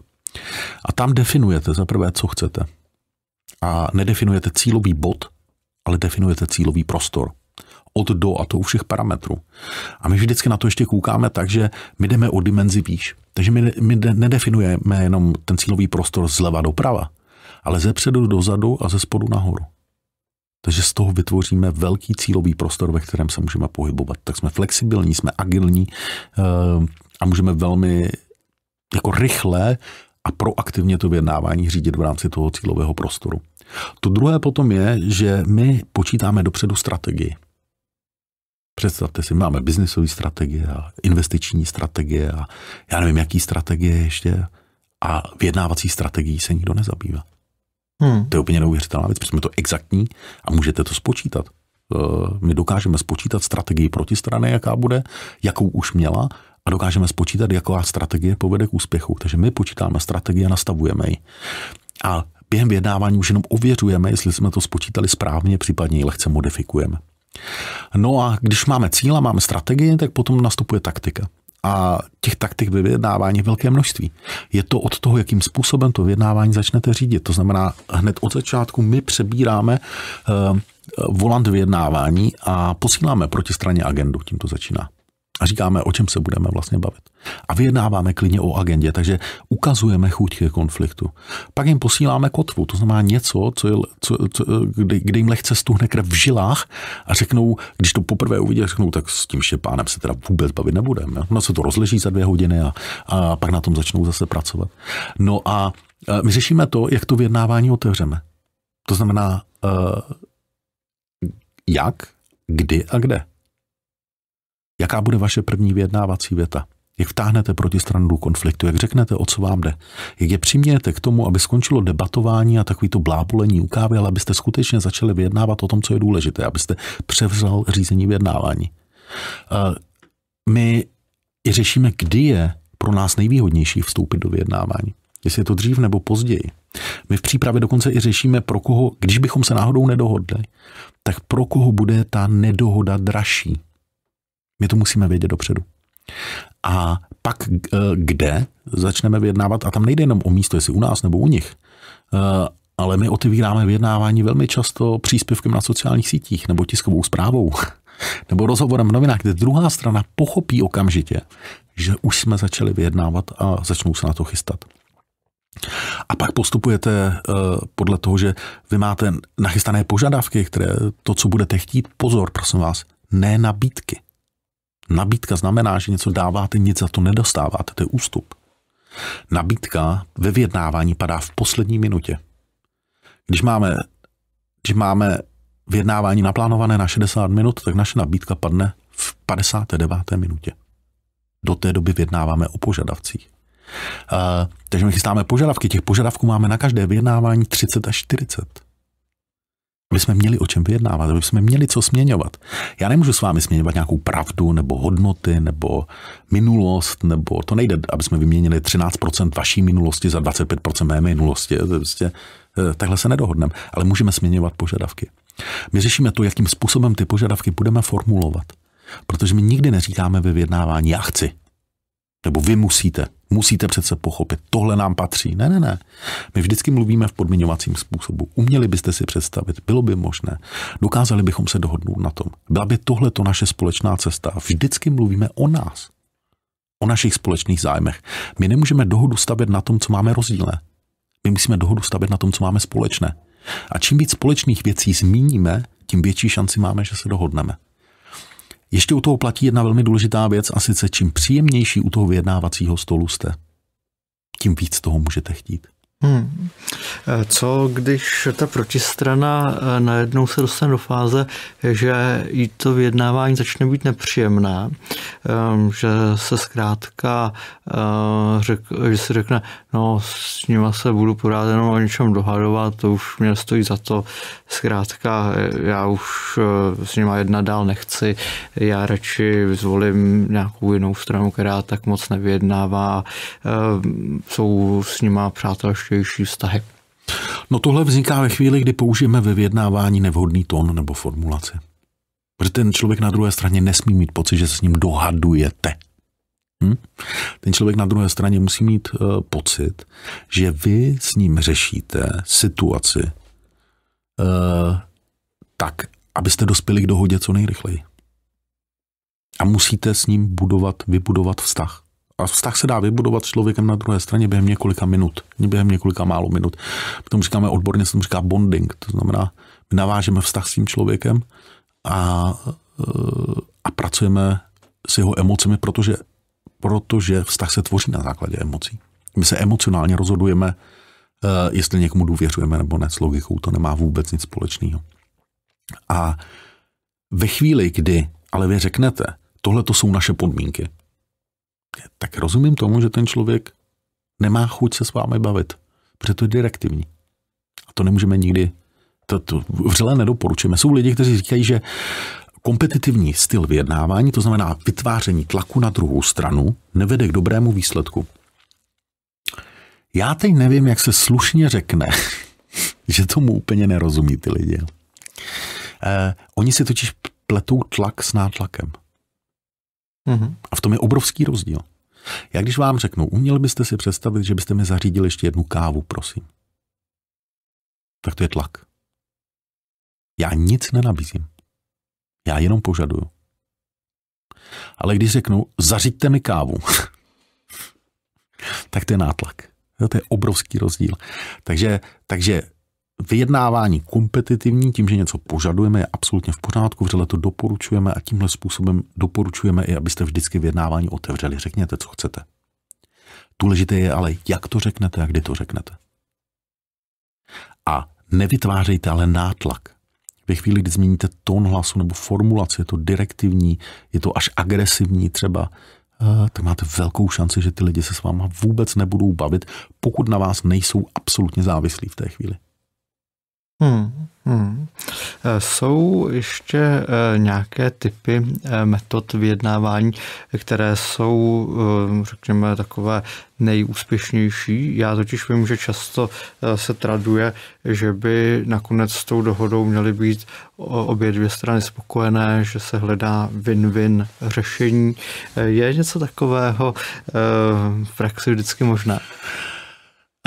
A tam definujete za prvé, co chcete. A nedefinujete cílový bod, ale definujete cílový prostor. Od do a to u všech parametrů. A my vždycky na to ještě koukáme tak, že my jdeme o dimenzi výš. Takže my, my nedefinujeme jenom ten cílový prostor zleva doprava, ale ze předu dozadu a ze spodu nahoru. Takže z toho vytvoříme velký cílový prostor, ve kterém se můžeme pohybovat. Tak jsme flexibilní, jsme agilní eh, a můžeme velmi jako rychle a proaktivně to vyjednávání řídit v rámci toho cílového prostoru. To druhé potom je, že my počítáme dopředu strategii. Představte si, máme biznisové strategie a investiční strategie a já nevím, jaký strategie ještě a vyjednávací strategií se nikdo nezabývá. Hmm. To je úplně neuvěřitelná věc, protože jsme to exaktní a můžete to spočítat. Eh, my dokážeme spočítat strategii protistrany, jaká bude, jakou už měla a dokážeme spočítat, jaká strategie povede k úspěchu. Takže my počítáme strategii a nastavujeme ji. A během vyjednávání už jenom ověřujeme, jestli jsme to spočítali správně, případně ji lehce modifikujeme. No a když máme cíl a máme strategii, tak potom nastupuje taktika. A těch taktik ve vyjednávání velké množství. Je to od toho, jakým způsobem to vyjednávání začnete řídit. To znamená, hned od začátku my přebíráme eh, volant vyjednávání a posíláme protistraně agendu. Tím to začíná a říkáme, o čem se budeme vlastně bavit. A vyjednáváme klidně o agendě, takže ukazujeme chuť ke konfliktu. Pak jim posíláme kotvu, to znamená něco, co je, co, co, kdy, kdy jim lehce stuhne krev v žilách a řeknou, když to poprvé uvidí, řeknou, tak s tím šepánem se teda vůbec bavit nebudeme. No se to rozleží za dvě hodiny a, a pak na tom začnou zase pracovat. No a e, my řešíme to, jak to vyjednávání otevřeme. To znamená, e, jak, kdy a kde. Jaká bude vaše první vyjednávací věta? Jak vtáhnete protistranu do konfliktu? Jak řeknete, o co vám jde? Jak je přimějete k tomu, aby skončilo debatování a takovýto blábolení u kávy, ale abyste skutečně začali vyjednávat o tom, co je důležité, abyste převzal řízení vyjednávání? Eh, my řešíme, kdy je pro nás nejvýhodnější vstoupit do vyjednávání. Jestli je to dřív nebo později. My v přípravě dokonce i řešíme, pro koho, když bychom se náhodou nedohodli, tak pro koho bude ta nedohoda dražší. My to musíme vědět dopředu. A pak eh, kde začneme vyjednávat, a tam nejde jenom o místo, jestli u nás nebo u nich, eh, ale my otevíráme vyjednávání velmi často příspěvkem na sociálních sítích nebo tiskovou zprávou nebo rozhovorem v novinách, kde druhá strana pochopí okamžitě, že už jsme začali vyjednávat a začnou se na to chystat. A pak postupujete eh, podle toho, že vy máte nachystané požadavky, které to, co budete chtít, pozor, prosím vás, ne nabídky. Nabídka znamená, že něco dáváte, nic za to nedostáváte, to je ústup. Nabídka ve vyjednávání padá v poslední minutě. Když máme, když máme vyjednávání naplánované na 60 minut, tak naše nabídka padne v 59. minutě. Do té doby vyjednáváme o požadavcích. Uh, takže my chystáme požadavky. Těch požadavků máme na každé vyjednávání 30 až 40 aby jsme měli o čem vyjednávat, aby jsme měli co směňovat. Já nemůžu s vámi směňovat nějakou pravdu, nebo hodnoty, nebo minulost, nebo to nejde, aby jsme vyměnili 13% vaší minulosti za 25% mé minulosti. Prostě, eh, takhle se nedohodneme, ale můžeme směňovat požadavky. My řešíme to, jakým způsobem ty požadavky budeme formulovat. Protože my nikdy neříkáme ve vyjednávání, já chci, nebo vy musíte. Musíte přece pochopit, tohle nám patří. Ne, ne, ne. My vždycky mluvíme v podmiňovacím způsobu. Uměli byste si představit, bylo by možné. Dokázali bychom se dohodnout na tom. Byla by tohle to naše společná cesta. Vždycky mluvíme o nás. O našich společných zájmech. My nemůžeme dohodu stavět na tom, co máme rozdílné. My musíme dohodu stavět na tom, co máme společné. A čím víc společných věcí zmíníme, tím větší šanci máme, že se dohodneme. Ještě u toho platí jedna velmi důležitá věc a sice čím příjemnější u toho vyjednávacího stolu jste, tím víc toho můžete chtít. Hmm. Co když ta protistrana eh, najednou se dostane do fáze, že jí to vyjednávání začne být nepříjemné, eh, že se zkrátka eh, řek, že si řekne, No, s nima se budu pořád jenom o něčem dohadovat, to už mě stojí za to. Zkrátka, já už eh, s nima jedna dál nechci, já radši zvolím nějakou jinou stranu, která tak moc nevyjednává, eh, jsou s nima přátelštější vztahy. No tohle vzniká ve chvíli, kdy použijeme ve vyjednávání nevhodný tón nebo formulaci. Protože ten člověk na druhé straně nesmí mít pocit, že se s ním dohadujete. Hm? Ten člověk na druhé straně musí mít uh, pocit, že vy s ním řešíte situaci uh, tak, abyste dospěli k dohodě co nejrychleji. A musíte s ním budovat, vybudovat vztah. A vztah se dá vybudovat s člověkem na druhé straně během několika minut, během několika málo minut. Potom říkáme odborně, se tomu říká bonding, to znamená, my navážeme vztah s tím člověkem a, eh, a pracujeme s jeho emocemi, protože protože vztah se tvoří na základě emocí. My se emocionálně rozhodujeme, eh, jestli někomu důvěřujeme nebo ne, s logikou to nemá vůbec nic společného. A ve chvíli, kdy ale vy řeknete, tohle to jsou naše podmínky, tak rozumím tomu, že ten člověk nemá chuť se s vámi bavit, protože to je direktivní. A to nemůžeme nikdy, to, to vřele nedoporučujeme. Jsou lidi, kteří říkají, že Kompetitivní styl vyjednávání, to znamená vytváření tlaku na druhou stranu, nevede k dobrému výsledku. Já teď nevím, jak se slušně řekne, že tomu úplně nerozumí ty lidi. Eh, oni si totiž pletou tlak s nátlakem. Mm-hmm. A v tom je obrovský rozdíl. Já když vám řeknu, uměli byste si představit, že byste mi zařídili ještě jednu kávu, prosím. Tak to je tlak. Já nic nenabízím. Já jenom požaduju. Ale když řeknu, zařiďte mi kávu, tak to je nátlak. Jo, to je obrovský rozdíl. Takže, takže vyjednávání kompetitivní, tím, že něco požadujeme, je absolutně v pořádku, vřele to doporučujeme a tímhle způsobem doporučujeme i, abyste vždycky vyjednávání otevřeli. Řekněte, co chcete. Důležité je ale, jak to řeknete a kdy to řeknete. A nevytvářejte ale nátlak. Ve chvíli, kdy změníte tón hlasu nebo formulaci, je to direktivní, je to až agresivní třeba, eh, tak máte velkou šanci, že ty lidi se s váma vůbec nebudou bavit, pokud na vás nejsou absolutně závislí v té chvíli. Hmm, hmm. E, jsou ještě e, nějaké typy e, metod vyjednávání, které jsou, řekněme, takové nejúspěšnější. Já totiž vím, že často se traduje, že by nakonec s tou dohodou měly být obě dvě strany spokojené, že se hledá win-win řešení. Je něco takového v praxi vždycky možné?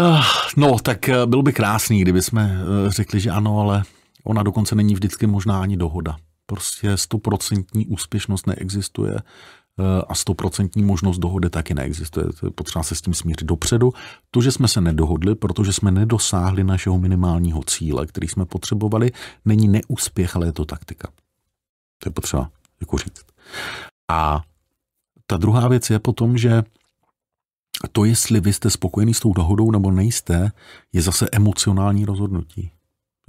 Ah, no, tak eh, bylo by krásný, kdyby jsme eh, řekli, že ano, ale ona dokonce není vždycky možná ani dohoda. Prostě stoprocentní úspěšnost neexistuje eh, a stoprocentní možnost dohody taky neexistuje. Potřeba se s tím smířit dopředu. To, že jsme se nedohodli, protože jsme nedosáhli našeho minimálního cíle, který jsme potřebovali, není neúspěch, ale je to taktika. To je potřeba jako říct. A ta druhá věc je potom, že to, jestli vy jste spokojený s tou dohodou nebo nejste, je zase emocionální rozhodnutí.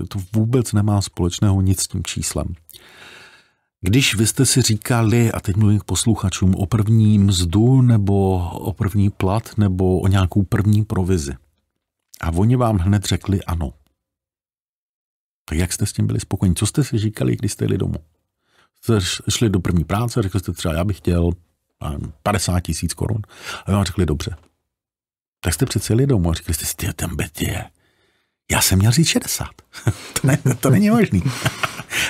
To vůbec nemá společného nic s tím číslem. Když vy jste si říkali, a teď mluvím k posluchačům, o první mzdu nebo o první plat nebo o nějakou první provizi, a oni vám hned řekli ano, tak jak jste s tím byli spokojeni? Co jste si říkali, když jste jeli domů? Jste šli do první práce, řekli jste třeba, já bych chtěl 50 tisíc korun. A vám řekli, dobře. Tak jste přece jeli domů a řekli jste ty ten byt je. Já jsem měl říct 60. to, ne, to není možný.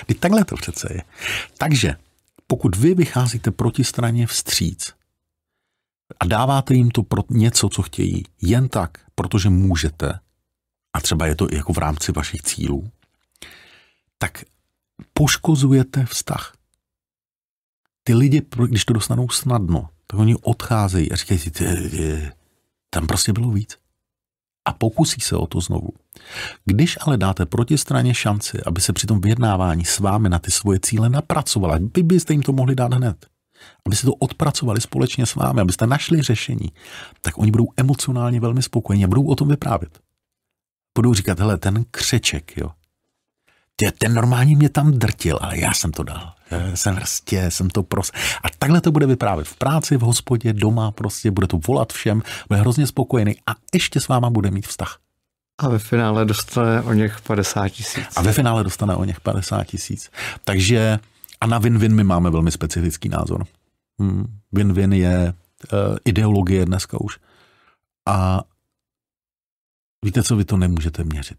Teď takhle to přece je. Takže pokud vy vycházíte proti straně vstříc a dáváte jim to pro něco, co chtějí, jen tak, protože můžete, a třeba je to jako v rámci vašich cílů, tak poškozujete vztah ty lidi, když to dostanou snadno, tak oni odcházejí a říkají si, tam prostě bylo víc. A pokusí se o to znovu. Když ale dáte protistraně šanci, aby se při tom vyjednávání s vámi na ty svoje cíle napracovala, vy byste jim to mohli dát hned, aby se to odpracovali společně s vámi, abyste našli řešení, tak oni budou emocionálně velmi spokojeni a budou o tom vyprávět. Budou říkat, hele, ten křeček, jo, tě, prostě ten normální mě tam drtil, ale já jsem to dal. Já jsem prostě, jsem to prostě. A takhle to bude vyprávět v práci, v hospodě, doma prostě, bude to volat všem, bude hrozně spokojený a ještě s váma bude mít vztah. A ve finále dostane o něch 50 tisíc. A ve finále dostane o něch 50 tisíc. Takže a na win-win my máme velmi specifický názor. Hmm, win-win je uh, ideologie dneska už. A víte co, vy to nemůžete měřit.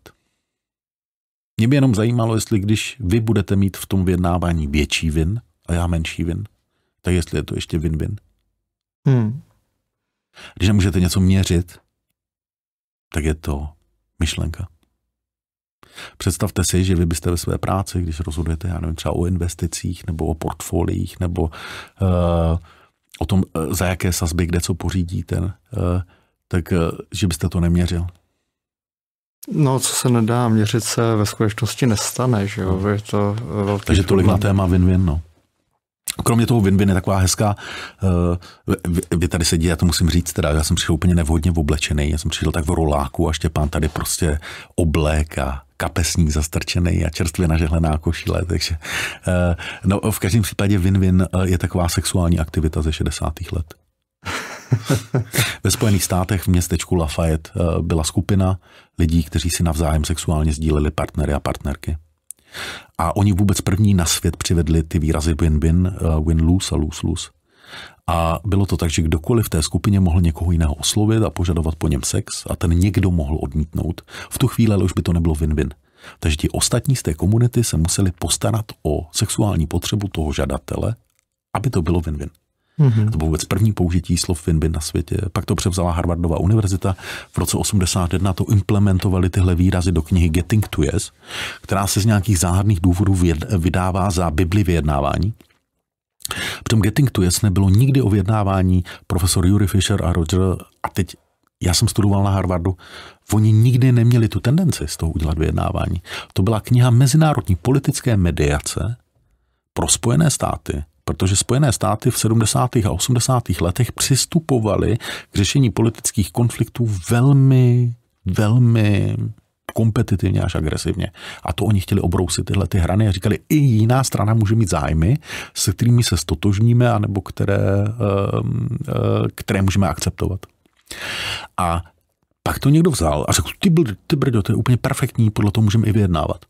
Mě by jenom zajímalo, jestli když vy budete mít v tom vyjednávání větší vin a já menší vin, tak jestli je to ještě win-win. Hmm. Když nemůžete něco měřit, tak je to myšlenka. Představte si, že vy byste ve své práci, když rozhodujete, já nevím, třeba o investicích nebo o portfoliích nebo uh, o tom, eh, za jaké sazby kde co pořídíte, uh, tak uh, že byste to neměřil. No, co se nedá měřit, se ve skutečnosti nestane, že jo, je to eh, velký Takže tolik na téma win-win, no. Kromě toho win-win je taková hezká, uh, vy, vy tady sedí, já to musím říct, teda já jsem přišel úplně nevhodně oblečený, já jsem přišel tak v roláku a Štěpán tady prostě oblek a kapesník zastrčený a čerstvě nažehlená košile, takže uh, no v každém případě win-win je taková sexuální aktivita ze 60. let. Ve Spojených státech v městečku Lafayette byla skupina, lidí, kteří si navzájem sexuálně sdíleli partnery a partnerky. A oni vůbec první na svět přivedli ty výrazy win-win, eh, win-lose a lose-lose. A bylo to tak, že kdokoliv v té skupině mohl někoho jiného oslovit a požadovat po něm sex a ten někdo mohl odmítnout. V tu chvíli ale už by to nebylo win-win. Takže ti ostatní z té komunity se museli postarat o sexuální potřebu toho žadatele, aby to bylo win-win. Mm-hmm. to bylo vůbec první použití slov Finbin na světě. Pak to převzala Harvardova univerzita. V roce 81 to implementovali tyhle výrazy do knihy Getting to Yes, která se z nějakých záhadných důvodů vydává za Bibli vyjednávání. V tom Getting to Yes nebylo nikdy o vyjednávání profesor Jury Fisher a Roger a teď já jsem studoval na Harvardu, oni nikdy neměli tu tendenci z toho udělat vyjednávání. To byla kniha mezinárodní politické mediace pro Spojené státy, protože Spojené státy v 70. a 80. letech přistupovaly k řešení politických konfliktů velmi, velmi kompetitivně až agresivně. A to oni chtěli obrousit tyhle ty hrany a říkali, i jiná strana může mít zájmy, se kterými se stotožníme, anebo které, ehm, eh, které můžeme akceptovat. A pak to někdo vzal a řekl, ty, br- ty brdo, to je úplně perfektní, podle toho můžeme i vyjednávat.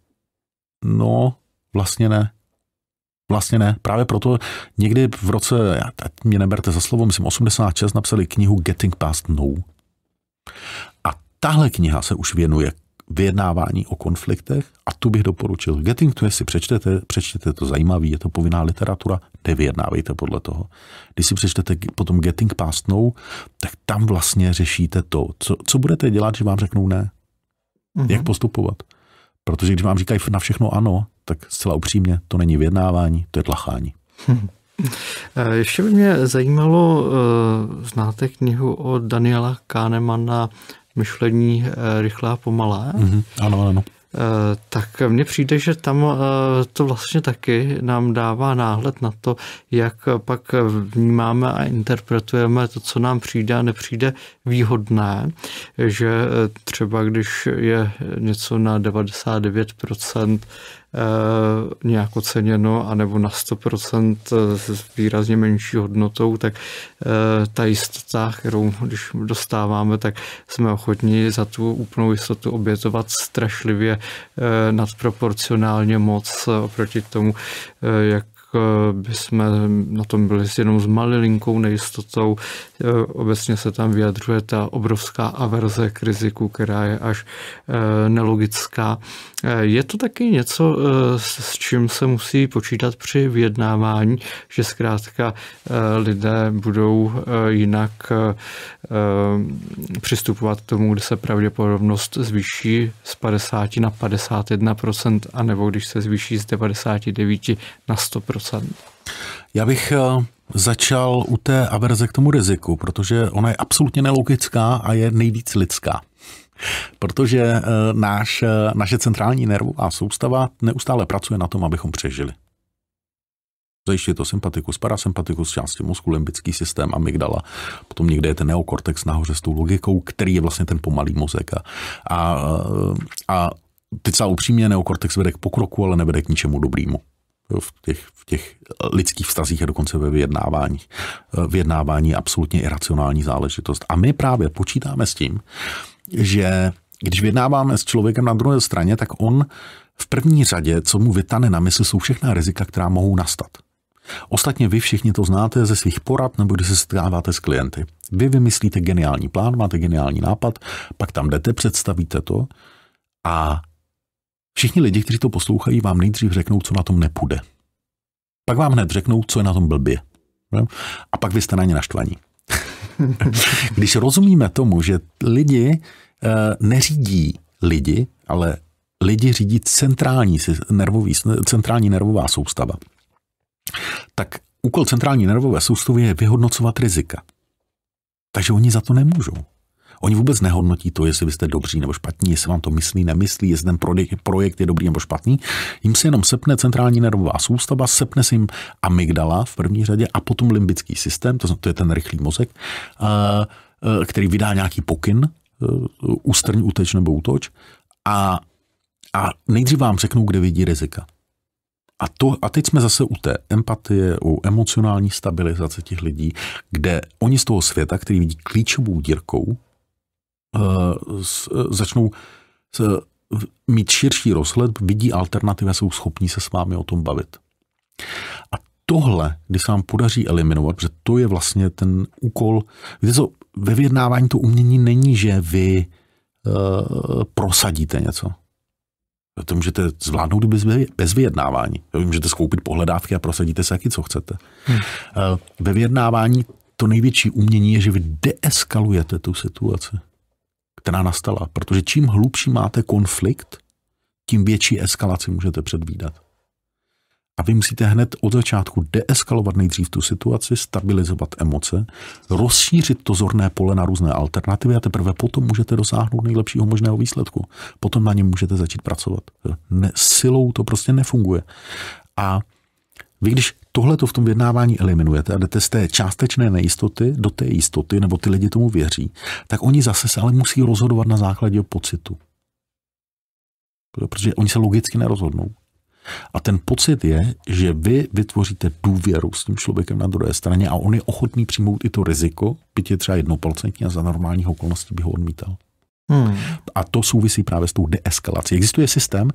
No, vlastně ne. Vlastně ne. Právě proto někdy v roce, mě neberte za slovo, myslím 86, napsali knihu Getting Past No. A tahle kniha se už věnuje vyjednávání o konfliktech a tu bych doporučil. Getting to, jestli přečtete, přečtete to zajímavý, je to povinná literatura, nevyjednávejte podle toho. Když si přečtete potom Getting Past No, tak tam vlastně řešíte to, co, co budete dělat, že vám řeknou ne. Mm-hmm. Jak mhm. postupovat. Protože když vám říkají na všechno ano, tak zcela upřímně, to není vyjednávání, to je tlachání. Ještě by mě zajímalo, eh, znáte knihu o Daniela Kahnemana Myšlení eh, rychlá a pomalá? Mm-hmm. Ano, ano. Eh, tak mně přijde, že tam to vlastně taky nám dává náhled na to, jak pak vnímáme a interpretujeme to, co nám přijde a nepřijde výhodné, že třeba když je něco na 99 Eh, nějak oceněno, anebo na 100% eh, s výrazně menší hodnotou, tak eh, ta jistota, kterou když dostáváme, tak jsme ochotni za tu úplnou jistotu obětovat strašlivě nadproporcionálně moc oproti tomu, jak jsme eh, na tom byli s jenom s malilinkou nejistotou. Eh, obecně se tam vyjadřuje ta obrovská averze k riziku, která je až eh, nelogická. Je to taky něco, s čím se musí počítat při vyjednávání, že zkrátka lidé budou jinak přistupovat k tomu, kdy se pravděpodobnost zvýší z 50 na 51 a nebo když se zvýší z 99 na 100 docent? Já bych eh, začal u té averze k tomu riziku, protože ona je absolutně nelogická a je nejvíc lidská. Protože eh, náš, eh, naše centrální nervová soustava neustále pracuje na tom, abychom přežili. Zajišťuje to sympatikus, parasympatikus, části mozku, limbický systém, amygdala. Potom někde je ten neokortex nahoře s tou logikou, který je vlastně ten pomalý mozek. A, a, a teď se upřímně neokortex vede k pokroku, ale nevede k ničemu dobrýmu v těch, v těch lidských vztazích a dokonce ve vyjednávání. Eh, vyjednávání je absolutně iracionální záležitost. A my právě počítáme s tím, že když vyjednáváme s člověkem na druhé straně, tak on v první řadě, co mu vytane na mysl, jsou všechna rizika, která mohou nastat. Ostatně vy všichni to znáte ze svých porad nebo když se setkáváte s klienty. Vy vymyslíte geniální plán, máte geniální nápad, pak tam jdete, představíte to a Všichni lidi, kteří to poslouchají, vám nejdřív řeknou, co na tom nepůjde. Pak vám hned řeknou, co je na tom blbě. A pak vy jste na ně naštvaní. Když rozumíme tomu, že lidi eh, neřídí lidi, ale lidi řídí centrální, nervový, centrální nervová soustava, tak úkol centrální nervové soustavy je vyhodnocovat rizika. Takže oni za to nemůžou. Oni vůbec nehodnotí to, jestli vy jste dobří nebo špatní, jestli vám to myslí, nemyslí, jestli ten projekt je dobrý nebo špatný. Jim se jenom sepne centrální nervová soustava, sepne se jim amygdala v první řadě a potom limbický systém, to, to je ten rychlý mozek, e, který vydá nějaký pokyn, e, ústrň, uteč nebo útoč. A, a nejdřív vám řeknou, kde vidí rizika. A, to, a teď jsme zase u té empatie, u emocionální stabilizace těch lidí, kde oni z toho světa, který vidí klíčovou dírkou, Eh, eh, začnou eh, mít širší rozhled, vidí alternativy jsou schopní se s vámi o tom bavit. A tohle, když se vám podaří eliminovat, že to je vlastně ten úkol, víte co, ve vyjednávání to umění není, že vy uh, prosadíte něco. To můžete zvládnout bez, bez vyjednávání. Můžete skoupit pohledávky a prosadíte se jaký, co chcete. Hmm. Uh, ve vyjednávání to největší umění je, že vy deeskalujete tu situaci která nastala. Protože čím hlubší máte konflikt, tím větší eskalaci můžete předvídat. A vy musíte hned od začátku deeskalovat nejdřív tu situaci, stabilizovat emoce, rozšířit to zorné pole na různé alternativy a teprve potom můžete dosáhnout nejlepšího možného výsledku. Potom na něm můžete začít pracovat. Ne, silou to prostě nefunguje. A vy když tohle to v tom vyjednávání eliminujete a jdete z té částečné nejistoty do té jistoty, nebo ty lidi tomu věří, tak oni zase se ale musí rozhodovat na základě pocitu. Protože oni se logicky nerozhodnou. A ten pocit je, že vy vytvoříte důvěru s tím člověkem na druhé straně a on je ochotný přijmout i to riziko, byť je třeba jednoprocentní a za normálních okolností by ho odmítal. Hmm. A to souvisí právě s tou deeskalací. Existuje systém,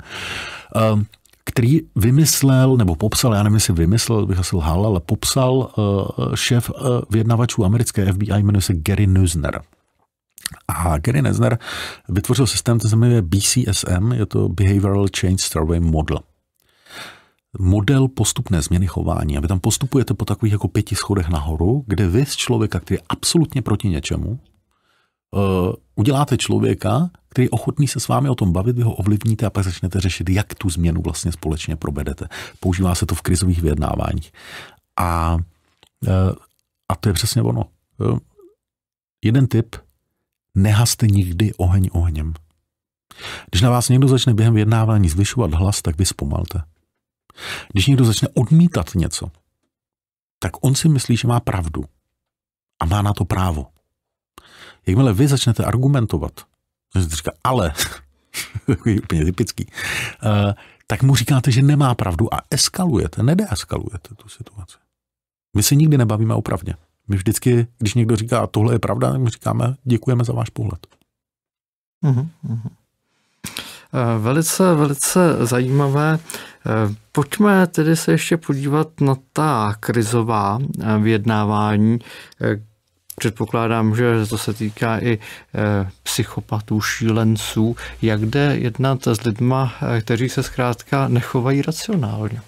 ehm, který vymyslel, nebo popsal, já nevím, jestli vymyslel, bych asi lhal, ale popsal eh, šéf eh, vyjednavačů americké FBI, jmenuje se Gary Neusner. A Gary Neusner vytvořil systém, co se jmenuje BCSM, je to Behavioral Change Survey Model model postupné změny chování. A vy tam postupujete po takových jako pěti schodech nahoru, kde vy z člověka, který je absolutně proti něčemu, uh, uděláte člověka, který je ochotný se s vámi o tom bavit, vy ho ovlivníte a pak začnete řešit, jak tu změnu vlastně společně provedete. Používá se to v krizových vyjednáváních. A, eh, a to je přesně ono. Jeden tip, nehaste nikdy oheň ohněm. Když na vás někdo začne během vyjednávání zvyšovat hlas, tak vy zpomalte. Když někdo začne odmítat něco, tak on si myslí, že má pravdu a má na to právo. Jakmile vy začnete argumentovat, to jsem říkal, ale, takový úplně typický, uh, tak mu říkáte, že nemá pravdu a eskalujete, nedeeskalujete tu situaci. My se nikdy nebavíme o pravdě. My vždycky, když někdo říká, tohle je pravda, tak my říkáme, děkujeme za váš pohled. Mhm, mhm. Eh, velice, velice zajímavé. Eh, pojďme tedy se ještě podívat na ta krizová vyjednávání, Předpokládám, že to se týká i eh, psychopatů, šílenců. Jak jde jednat s lidma, eh, kteří se zkrátka nechovají racionálně?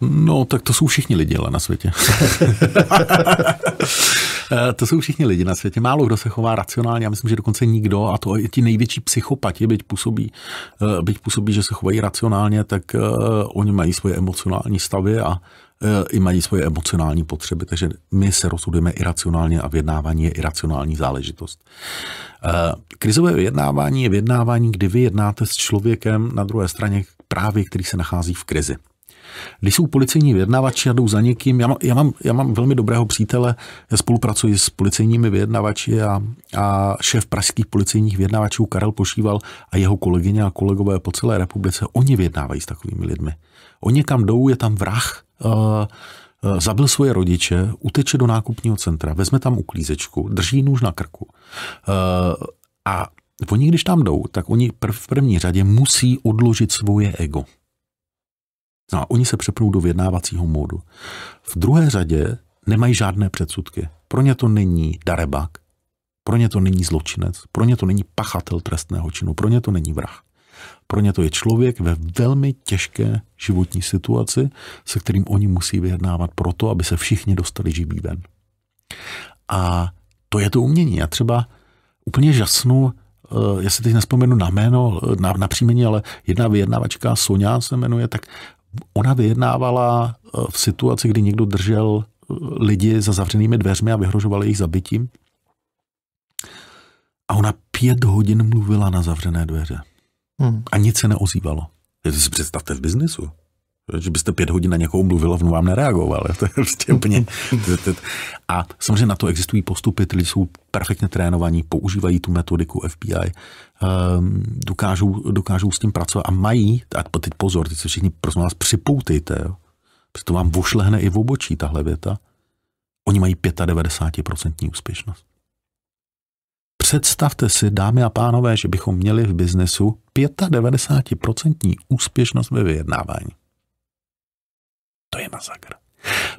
No, tak to jsou všichni lidi na světě. Eh, to jsou všichni lidi na světě. Málo kdo se chová racionálně, já myslím, že dokonce nikdo, a to i ti největší psychopati, byť působí, byť působí, že se chovají racionálně, tak oni mají svoje emocionální stavy a Eh, i mají svoje emocionální potřeby, takže my se rozhodujeme iracionálně a vyjednávání je iracionální záležitost. Eh, krizové vyjednávání je vyjednávání, kdy vy jednáte s člověkem na druhé straně právě, který se nachází v krizi. Když jsou policejní vyjednavači a jdou za někým, já mám, já mám, já mám velmi dobrého přítele, já spolupracuji s policejními vyjednavači a, a šéf pražských policejních vyjednavačů Karel Pošíval a jeho kolegyně a kolegové po celé republice, oni vyjednávají s takovými lidmi. O někam jdou, je tam vrah, eh, eh, zabil svoje rodiče, uteče do nákupního centra, vezme tam uklízečku, drží nůž na krku. Eh, a oni, když tam jdou, tak oni v první řadě musí odložit svoje ego. No a oni se přepnou do vyjednávacího módu. V druhé řadě nemají žádné předsudky. Pro ně to není darebák, pro ně to není zločinec, pro ně to není pachatel trestného činu, pro ně to není vrah. Pro ně to je člověk ve velmi těžké životní situaci, se kterým oni musí vyjednávat proto, aby se všichni dostali živý ven. A to je to umění. Já třeba úplně žasnu, eh, já si teď nespomenu na jméno, eh, na, na příjmení, ale jedna vyjednávačka, Sonja se jmenuje, tak ona vyjednávala eh, v situaci, kdy někdo držel lidi za zavřenými dveřmi a vyhrožoval jejich zabitím. A ona pět hodin mluvila na zavřené dveře. Hmm. A nic se neozývalo. představte v biznesu. Že byste pět hodin na někoho mluvil a on vám nereagoval. To je prostě úplně... Hmm. A samozřejmě na to existují postupy, ty jsou perfektně trénovaní, používají tu metodiku FBI, ehm, dokážou, dokážou s tím pracovat a mají, a teď pozor, teď se všichni, prosím vás, připoutejte, jo? protože to vám vošlehne i v obočí tahle věta, oni mají 95% úspěšnost. Představte si, dámy a pánové, že bychom měli v biznesu 95% úspěšnost ve vyjednávání. To je masakr.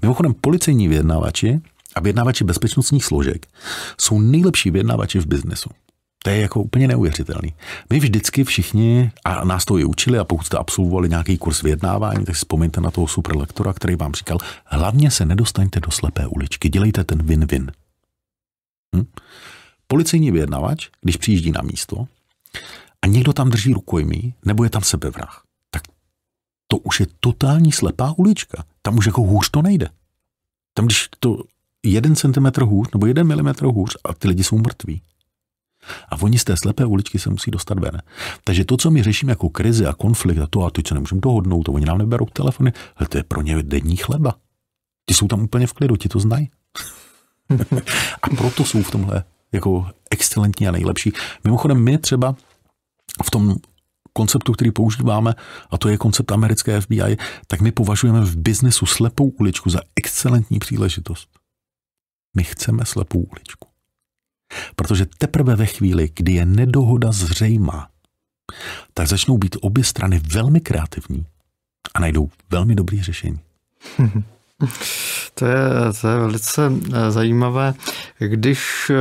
Mimochodem, policejní vyjednavači a vyjednavači bezpečnostních složek jsou nejlepší vyjednavači v biznesu. To je jako úplně neuvěřitelný. My vždycky všichni, a nás to i učili, a pokud jste absolvovali nějaký kurz vyjednávání, tak si vzpomeňte na toho superlektora, který vám říkal, hlavně se nedostaňte do slepé uličky, dělejte ten win-win. Hm? policejní vyjednavač, když přijíždí na místo a někdo tam drží rukojmí nebo je tam sebevrah, tak to už je totální slepá ulička. Tam už jako hůř to nejde. Tam když to jeden centimetr hůř nebo jeden milimetr hůř a ty lidi jsou mrtví. A oni z té slepé uličky se musí dostat ven. Takže to, co my řešíme jako krizi a konflikt a to a teď co nemůžeme dohodnout, to oni nám neberou telefony, ale to je pro ně denní chleba. Ti jsou tam úplně v klidu, ti to znají. a proto jsou v tomhle jako excelentní a nejlepší. Mimochodem my třeba v tom konceptu, který používáme, a to je koncept americké FBI, tak my považujeme v biznesu slepou uličku za excelentní příležitost. My chceme slepou uličku. Protože teprve ve chvíli, kdy je nedohoda zřejmá, tak začnou být obě strany velmi kreativní a najdou velmi dobrý řešení. To je, to je velice eh, zajímavé. Když eh,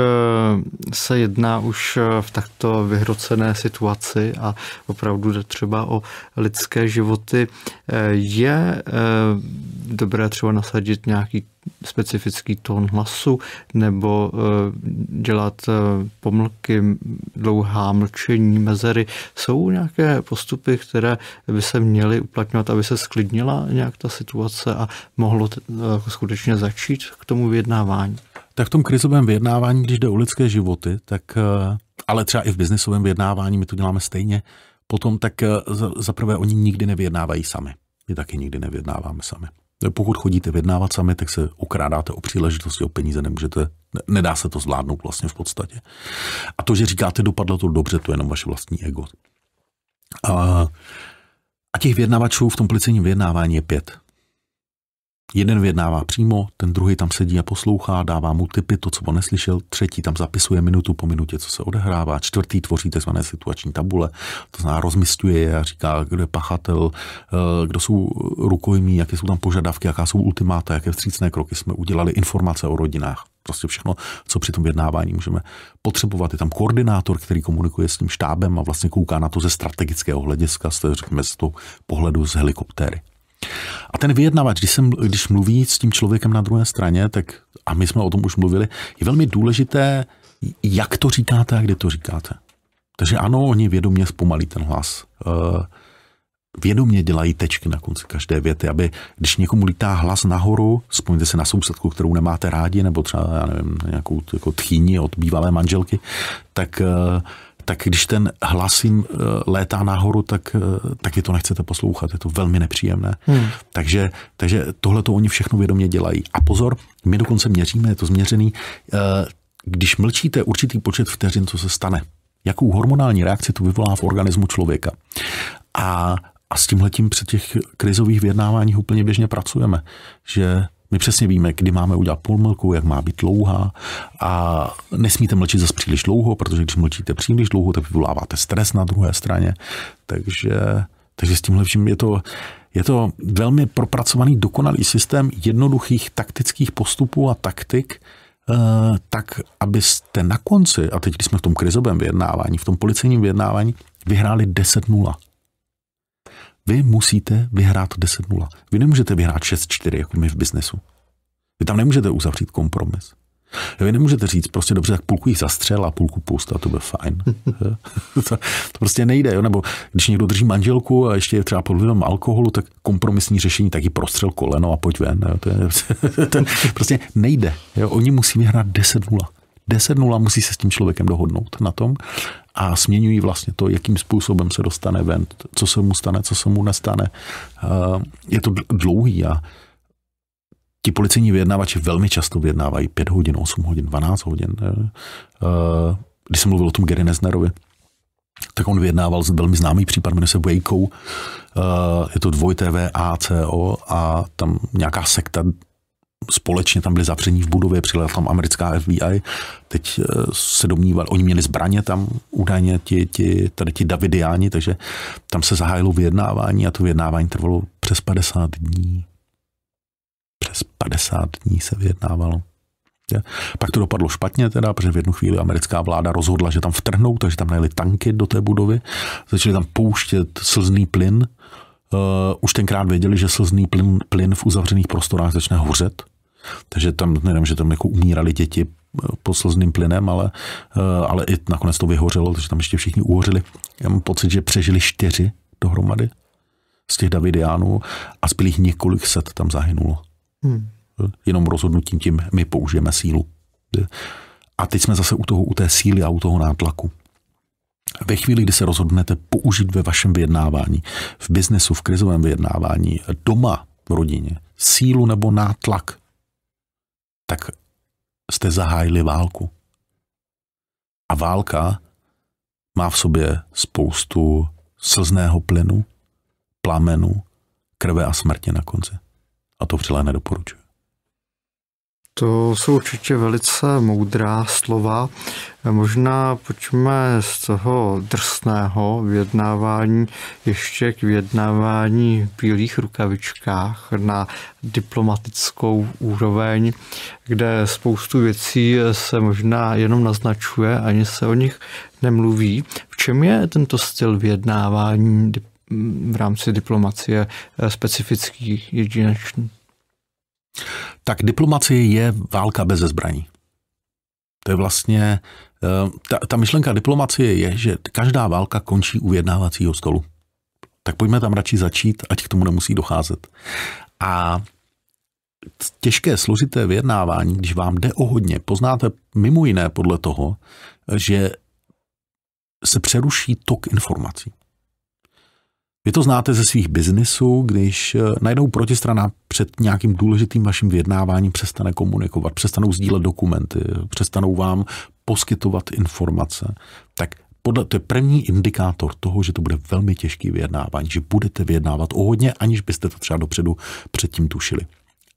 se jedná už eh, v takto vyhrocené situaci a opravdu jde třeba o lidské životy, je dobré třeba nasadit nějaký specifický tón hlasu nebo eh, dělat eh, pomlky, dlouhá mlčení, mezery. Jsou nějaké postupy, které by se měly uplatňovat, aby se sklidnila nějak ta situace a mohlo eh, skutečně začít k tomu vyjednávání? Tak v tom krizovém vyjednávání, když jde o lidské životy, tak ale třeba i v biznisovém vyjednávání, my to děláme stejně, potom tak zaprvé oni nikdy nevyjednávají sami. My taky nikdy nevyjednáváme sami. Pokud chodíte vyjednávat sami, tak se ukrádáte o příležitosti, o peníze, nemůžete, nedá se to zvládnout vlastně v podstatě. A to, že říkáte, dopadlo to dobře, to je jenom vaše vlastní ego. A, a těch vyjednavačů v tom policejním vyjednávání je pět. Jeden vyjednává přímo, ten druhý tam sedí a poslouchá, dává mu typy, to, co on neslyšel, třetí tam zapisuje minutu po minutě, co se odehrává, čtvrtý tvoří tzv. situační tabule, to zná, rozmistuje a říká, kdo je pachatel, eh, kdo jsou rukojmí, jaké jsou tam požadavky, jaká jsou ultimáta, jaké vstřícné kroky jsme udělali, informace o rodinách prostě všechno, co při tom vyjednávání můžeme potřebovat. Je tam koordinátor, který komunikuje s tím štábem a vlastně kouká na to ze strategického hlediska, z, řekněme, z toho pohledu z helikoptéry. A ten vyjednavač, když, jsem, když mluví s tím člověkem na druhé straně, tak, a my jsme o tom už mluvili, je velmi důležité, jak to říkáte a kde to říkáte. Takže ano, oni vědomě zpomalí ten hlas. Eh, vědomě dělají tečky na konci každé věty, aby když někomu lítá hlas nahoru, vzpomněte se na sousedku, kterou nemáte rádi, nebo třeba já nevím, nějakou jako tchýni od bývalé manželky, tak eh, tak když ten hlas jim eh, létá nahoru, tak, eh, tak vy to nechcete poslouchat. Je to velmi nepříjemné. Hmm. Takže, takže tohle to oni všechno vědomě dělají. A pozor, my dokonce měříme, je to změřený, eh, když mlčíte určitý počet vteřin, co se stane. Jakou hormonální reakci to vyvolá v organismu člověka. A a s tímhletím při těch krizových vyjednáváních úplně běžně pracujeme, že my přesně víme, kdy máme udělat půlmilku, jak má být dlouhá a nesmíte mlčit zase příliš dlouho, protože když mlčíte příliš dlouho, tak vyvoláváte stres na druhé straně. Takže, takže s tímhle vším je to, je to velmi propracovaný, dokonalý systém jednoduchých taktických postupů a taktik, eh, tak, abyste na konci, a teď když jsme v tom krizovém vyjednávání, v tom policejním vyjednávání, vyhráli 10-0. Vy musíte vyhrát 10-0. Vy nemůžete vyhrát 6-4, jako my v biznesu. Vy tam nemůžete uzavřít kompromis. Vy nemůžete říct prostě dobře, tak půlku jich zastřel a půlku pust a to bude fajn. to, to, prostě nejde. Jo? Nebo když někdo drží manželku a ještě je třeba pod vlivem alkoholu, tak kompromisní řešení taky prostřel koleno a pojď ven. Jo? To, je, to, prostě nejde. Jo? Oni musí vyhrát 10-0. 10-0 musí se s tím člověkem dohodnout na tom a směňují vlastně to, jakým způsobem se dostane ven, co se mu stane, co se mu nestane. Eh, je to dlouhý a ti policejní vyjednávači velmi často vyjednávají 5 hodin, 8 hodin, 12 hodin. Eh, eh, když jsem mluvil o tom Gary Neznerovi, tak on vyjednával s velmi známý případ, jmenuje se Waco, je to dvoj TV ACO a tam nějaká sekta společně tam byli zavření v budově, přijela tam americká FBI, teď eh, se domnívali, oni měli zbraně tam údajně ti, ti, tady ti Davidiáni, takže tam se zahájilo vyjednávání a to vyjednávání trvalo přes 50 dní. Přes 50 dní se vyjednávalo. Je. Pak to dopadlo špatně teda, protože v jednu chvíli americká vláda rozhodla, že tam vtrhnou, takže tam najeli tanky do té budovy, začali tam pouštět slzný plyn, Uh, už tenkrát věděli, že slzný plyn, plyn v uzavřených prostorách začne hořet, takže tam, nevím, že tam jako umírali děti eh, pod slzným plynem, ale, uh, ale i nakonec to vyhořelo, takže tam ještě všichni uhořili. Já mám pocit, že přežili čtyři dohromady z těch Davidiánů a zbylých několik set tam zahynulo. Hmm. Jenom rozhodnutím tím my použijeme sílu. A teď jsme zase u toho, u té síly a u toho nátlaku. Ve chvíli, kdy se rozhodnete použít ve vašem vyjednávání, v biznesu, v krizovém vyjednávání, doma, v rodině, sílu nebo nátlak, tak jste zahájili válku. A válka má v sobě spoustu slzného plynu, plamenu, krve a smrti na konci. A to vřele nedoporučuji. To jsou určitě velice moudrá slova. Možná pojďme z toho drsného vyjednávání ještě k vyjednávání v bílých rukavičkách na diplomatickou úroveň, kde spoustu věcí se možná jenom naznačuje, ani se o nich nemluví. V čem je tento styl vyjednávání v rámci diplomacie eh, specifický, jedinečný? Tak diplomacie je válka bez zbraní. To je vlastně, eh, ta, ta myšlenka diplomacie je, že každá válka končí u vyjednávacího stolu. Tak pojďme tam radši začít, ať k tomu nemusí docházet. A těžké, složité vyjednávání, když vám jde o hodně, poznáte mimo jiné podle toho, že se přeruší tok informací. Vy to znáte ze svých biznisů, když eh, najednou protistrana před nějakým důležitým vaším vyjednáváním přestane komunikovat, přestanou sdílet dokumenty, přestanou vám poskytovat informace, tak podle, to je první indikátor toho, že to bude velmi těžký vyjednávání, že budete vyjednávat o hodně, aniž byste to třeba dopředu předtím tušili.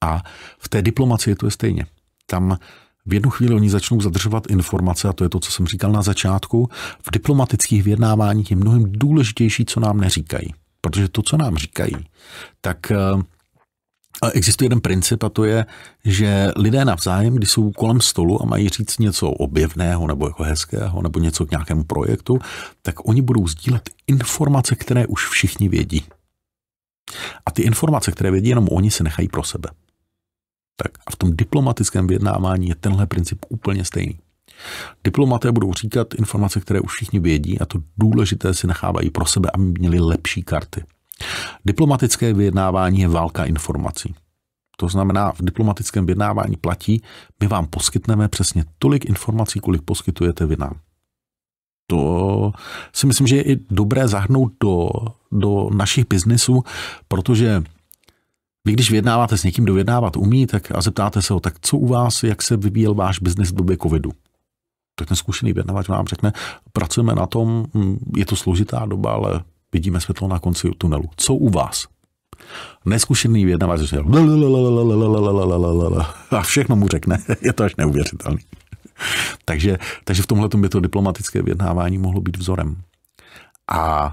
A v té diplomaci je to je stejně. Tam v jednu chvíli oni začnou zadržovat informace, a to je to, co jsem říkal na začátku. V diplomatických vyjednáváních je mnohem důležitější, co nám neříkají. Protože to, co nám říkají, tak eh, existuje jeden princip a to je, že lidé navzájem, když jsou kolem stolu a mají říct něco objevného nebo jako hezkého nebo něco k nějakému projektu, tak oni budou sdílet informace, které už všichni vědí. A ty informace, které vědí jenom oni, se nechají pro sebe. Tak a v tom diplomatickém vyjednávání je tenhle princip úplně stejný. Diplomaté budou říkat informace, které už všichni vědí a to důležité si nechávají pro sebe, aby měli lepší karty. Diplomatické vyjednávání je válka informací. To znamená, v diplomatickém vyjednávání platí, my vám poskytneme přesně tolik informací, kolik poskytujete vy nám. To si myslím, že je i dobré zahrnout do, do našich biznisů, protože vy, když vyjednáváte s někým, kdo vyjednávat umí, tak a zeptáte se ho, tak co u vás, jak se vyvíjel váš biznis v době covidu? tak ten zkušený vědnavač vám řekne, pracujeme na tom, hm, je to složitá doba, ale vidíme světlo na konci tunelu. Co u vás? Neskušený vědnavač řekne a všechno mu řekne. Je to až neuvěřitelný. takže, takže v tomhle by to diplomatické vědnávání mohlo být vzorem. A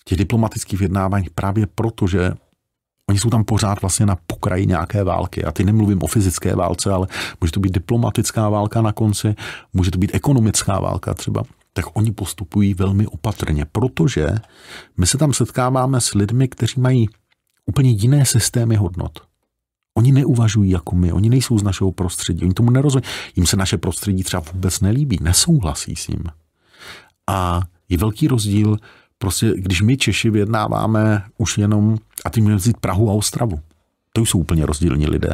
v těch diplomatických vyjednáváních právě proto, že Oni jsou tam pořád vlastně na pokraji nějaké války. A ty nemluvím o fyzické válce, ale může to být diplomatická válka na konci, může to být ekonomická válka třeba. Tak oni postupují velmi opatrně, protože my se tam setkáváme s lidmi, kteří mají úplně jiné systémy hodnot. Oni neuvažují jako my, oni nejsou z našeho prostředí, oni tomu nerozumí. Jim se naše prostředí třeba vůbec nelíbí, nesouhlasí s ním. A je velký rozdíl, prostě, když my Češi vyjednáváme už jenom, a tím měl vzít Prahu a Ostravu. To jsou úplně rozdílní lidé.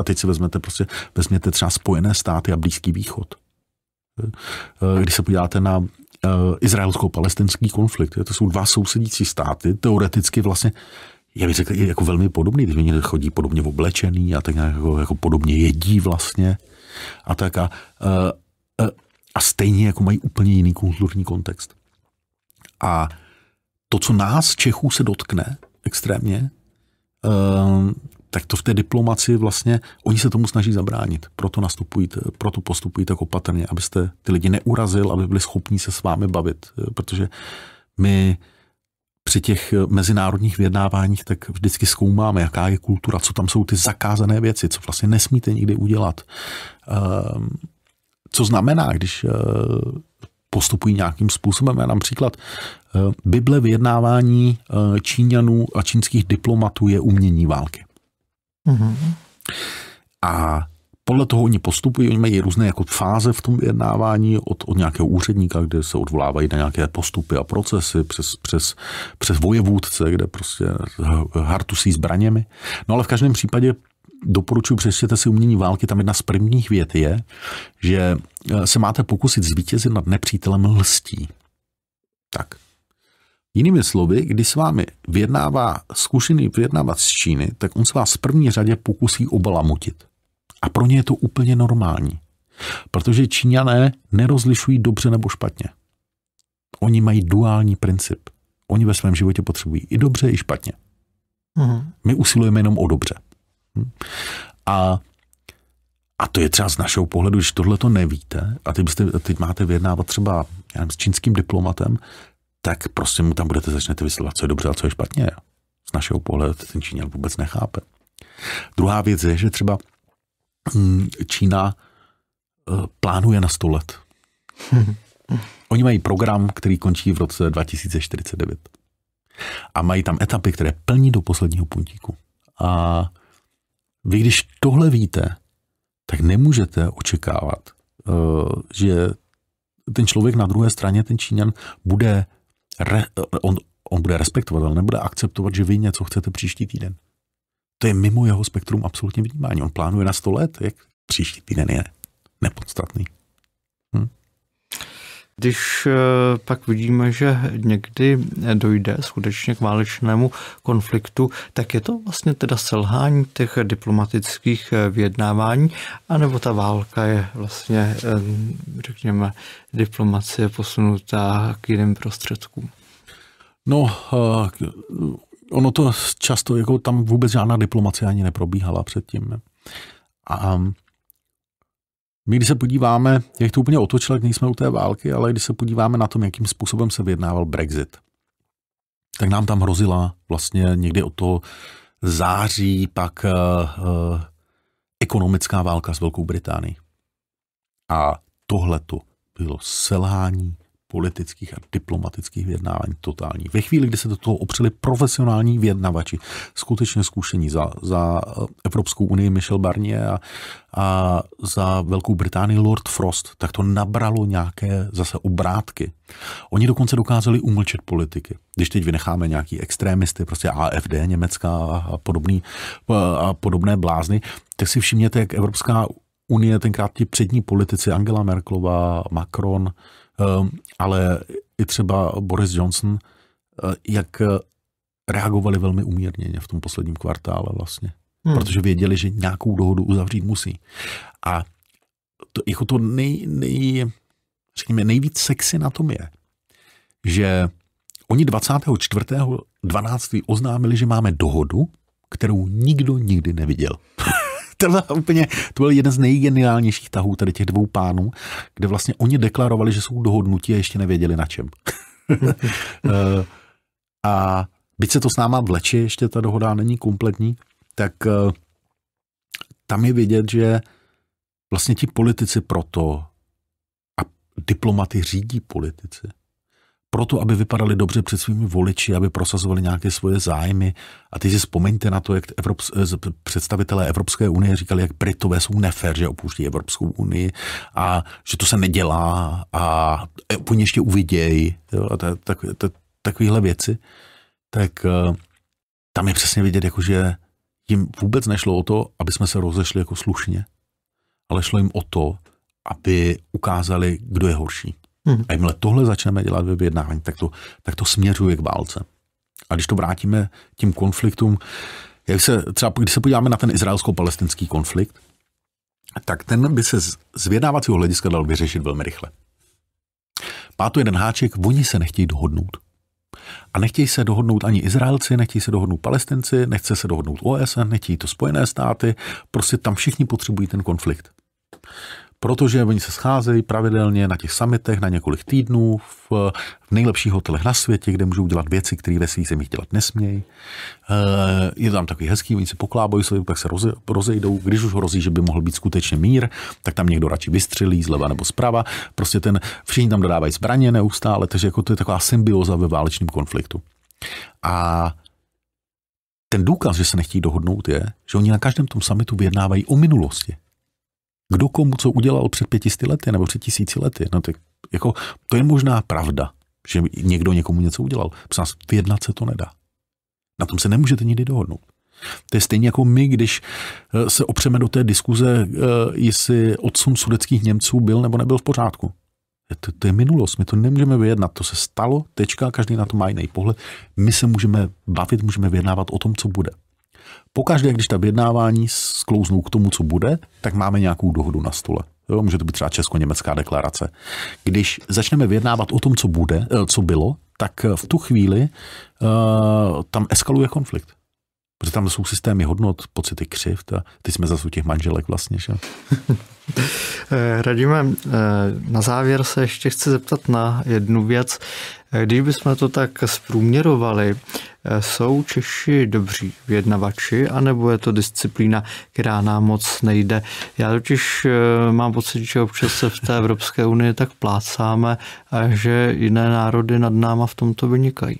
A teď si vezmete prostě, vezměte třeba Spojené státy a Blízký východ. Když se podíváte na eh, izraelsko-palestinský konflikt, to jsou dva sousedící státy, teoreticky vlastně já bych řekl, jako velmi podobný, když oni chodí podobně oblečený a tak nějak jako, jako podobně jedí vlastně a tak a, a, eh, eh, a stejně jako mají úplně jiný kulturní kontext. A to, co nás, Čechů, se dotkne extrémně, ehm, tak to v té diplomaci vlastně, oni se tomu snaží zabránit. Proto nastupují, proto postupují tak opatrně, abyste ty lidi neurazil, aby byli schopní se s vámi bavit. Eh, protože my při těch eh, mezinárodních vyjednáváních tak vždycky zkoumáme, jaká je kultura, co tam jsou ty zakázané věci, co vlastně nesmíte nikdy udělat. Ehm, co znamená, když eh, postupují nějakým způsobem. Já například eh, Bible vyjednávání eh, Číňanů a čínských diplomatů je umění války. Mm-hmm. A podle toho oni postupují, oni mají různé jako fáze v tom vyjednávání od, od nějakého úředníka, kde se odvolávají na nějaké postupy a procesy, přes, přes, přes vojevůdce, kde prostě hartusí zbraněmi. No ale v každém případě doporučuji, přečtěte si umění války, tam jedna z prvních vět je, že eh, se máte pokusit zvítězit nad nepřítelem lstí. Tak. Jinými slovy, když s vámi vyjednává zkušený vyjednávat z Číny, tak on se vás v první řadě pokusí obalamutit. A pro ně je to úplně normální. Protože Číňané nerozlišují dobře nebo špatně. Oni mají duální princip. Oni ve svém životě potřebují i dobře, i špatně. Mhm. My usilujeme jenom o dobře. A a to je třeba z našeho pohledu, když tohle to nevíte a teď, byste, teď máte vyjednávat třeba já nevím, s čínským diplomatem, tak prostě mu tam budete začnete vysvětlovat, co je dobře a co je špatně. Z našeho pohledu ten Číňan vůbec nechápe. Druhá věc je, že třeba mm, Čína eh, plánuje na 100 let. Oni mají program, který končí v roce 2049. A mají tam etapy, které plní do posledního puntíku. A vy když tohle víte, tak nemůžete očekávat, eh, že ten člověk na druhé straně, ten Číňan, bude, re, on, on bude respektovat, ale nebude akceptovat, že vy něco chcete příští týden. To je mimo jeho spektrum absolutně vnímání. On plánuje na 100 let, jak příští týden je nepodstatný. Hm? Když eh, pak vidíme, že někdy dojde skutečně k válečnému konfliktu, tak je to vlastně teda selhání těch diplomatických eh, vyjednávání, anebo ta válka je vlastně, eh, řekněme, diplomacie posunutá k jiným prostředkům? No, ono to často, jako tam vůbec žádná diplomacie ani neprobíhala předtím. A my, když se podíváme, jak to úplně otočil, jak nejsme u té války, ale když se podíváme na tom, jakým způsobem se vyjednával Brexit, tak nám tam hrozila vlastně někdy o to září pak uh, uh, ekonomická válka s Velkou Británií. A tohle to bylo selhání politických a diplomatických vyjednávání totální. Ve chvíli, kdy se do toho opřeli profesionální vyjednavači, skutečně zkušení za, za eh, Evropskou unii Michel Barnier a, a za Velkou Británii Lord Frost, tak to nabralo nějaké zase obrátky. Oni dokonce dokázali umlčet politiky. Když teď vynecháme nějaký extrémisty, prostě AFD německá a, podobný, a podobné blázny, tak si všimněte, jak Evropská unie, tenkrát ti přední politici, Angela Merklova, Macron, Ehm, ale i třeba Boris Johnson, eh, jak eh, reagovali velmi umírněně v tom posledním kvartále vlastně. Hmm. Protože věděli, že nějakou dohodu uzavřít musí. A to, jako to nej, nej, řekněme, nejvíc sexy na tom je, že oni 24. 12. oznámili, že máme dohodu, kterou nikdo nikdy neviděl. to byl úplně, to byl jeden z nejgeniálnějších tahů tady těch dvou pánů, kde vlastně oni deklarovali, že jsou dohodnutí a ještě nevěděli na čem. Eh, a byť se to s náma vleče, ještě ta dohoda není kompletní, tak eh, tam je vidět, že vlastně ti politici proto a diplomaty řídí politici, proto, aby vypadali dobře před svými voliči, aby prosazovali nějaké svoje zájmy. A teď si vzpomeňte na to, jak Evrops, představitelé Evropské unie říkali, jak Britové jsou nefér, že opouští Evropskou unii a že to se nedělá a oni ještě uvidějí tak, takovéhle věci. Tak eh, tam je přesně vidět, jako že jim vůbec nešlo o to, aby jsme se rozešli jako slušně, ale šlo jim o to, aby ukázali, kdo je horší. Hmm. A jakmile tohle začneme dělat ve vyjednávání, tak to, tak to směřuje k válce. A když to vrátíme tím konfliktům, jak se, třeba když se podíváme na ten izraelsko-palestinský konflikt, tak ten by se z vyjednávacího hlediska dal vyřešit velmi rychle. Pátu jeden háček, oni se nechtějí dohodnout. A nechtějí se dohodnout ani Izraelci, nechtějí se dohodnout Palestinci, nechce se dohodnout OSN, nechtějí to Spojené státy, prostě tam všichni potřebují ten konflikt protože oni se scházejí pravidelně na těch samitech na několik týdnů v, v nejlepších hotelech na světě, kde můžou dělat věci, které ve svých zemích dělat nesmějí. Eh, je tam takový hezký, oni se poklábají, se, pak se roze, rozejdou. Když už hrozí, že by mohl být skutečně mír, tak tam někdo radši vystřelí zleva nebo zprava. Prostě ten, všichni tam dodávají zbraně neustále, takže jako to je taková symbioza ve válečném konfliktu. A ten důkaz, že se nechtějí dohodnout, je, že oni na každém tom samitu vyjednávají o minulosti kdo komu co udělal před pětisty lety nebo před tisíci lety. No to, jako, to je možná pravda, že někdo někomu něco udělal. Přes nás vyjednat se to nedá. Na tom se nemůžete nikdy dohodnout. To je stejně jako my, když eh, se opřeme do té diskuze, eh, jestli odsun sudeckých Němců byl nebo nebyl v pořádku. To, to je minulost, my to nemůžeme vyjednat, to se stalo, tečka, každý na to má jiný pohled. My se můžeme bavit, můžeme vyjednávat o tom, co bude pokaždé, když ta vyjednávání sklouznou k tomu, co bude, tak máme nějakou dohodu na stole. Jo, může to být třeba česko-německá deklarace. Když začneme vyjednávat o tom, co bude, eh, co bylo, tak v tu chvíli uh, tam eskaluje konflikt. Protože tam jsou systémy hodnot, pocity křivt a ty jsme zase u těch manželek vlastně. Že? Radíme, eh, na závěr se ještě chci zeptat na jednu věc. Eh, když bychom to tak zprůměrovali, eh, jsou Češi dobří vědnavači, anebo je to disciplína, která nám moc nejde? Já totiž mám pocit, že občas se v té Evropské unii tak plácáme a že jiné národy nad náma v tomto vynikají.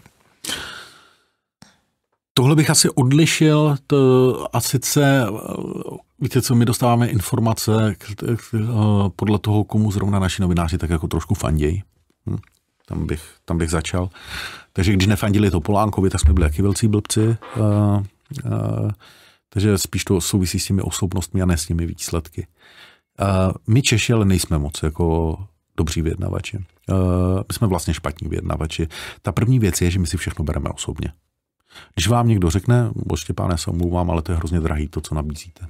Tohle bych asi odlišil to, a sice, eh, víte co, my dostáváme informace k, k, eh, podle toho, komu zrovna naši novináři tak jako trošku fanděj. Hm? Tam, bych, tam bych začal. Takže když nefandili to Polánkovi, tak jsme byli taky velcí blbci. Uh, uh, takže spíš to souvisí s těmi osobnostmi a ne s těmi výsledky. Uh, my Češi ale nejsme moc jako dobří vyjednavači. Uh, my jsme vlastně špatní vyjednavači. Ta první věc je, že my si všechno bereme osobně. Když vám někdo řekne, božte páne, se omlouvám, ale to je hrozně drahý to, co nabízíte,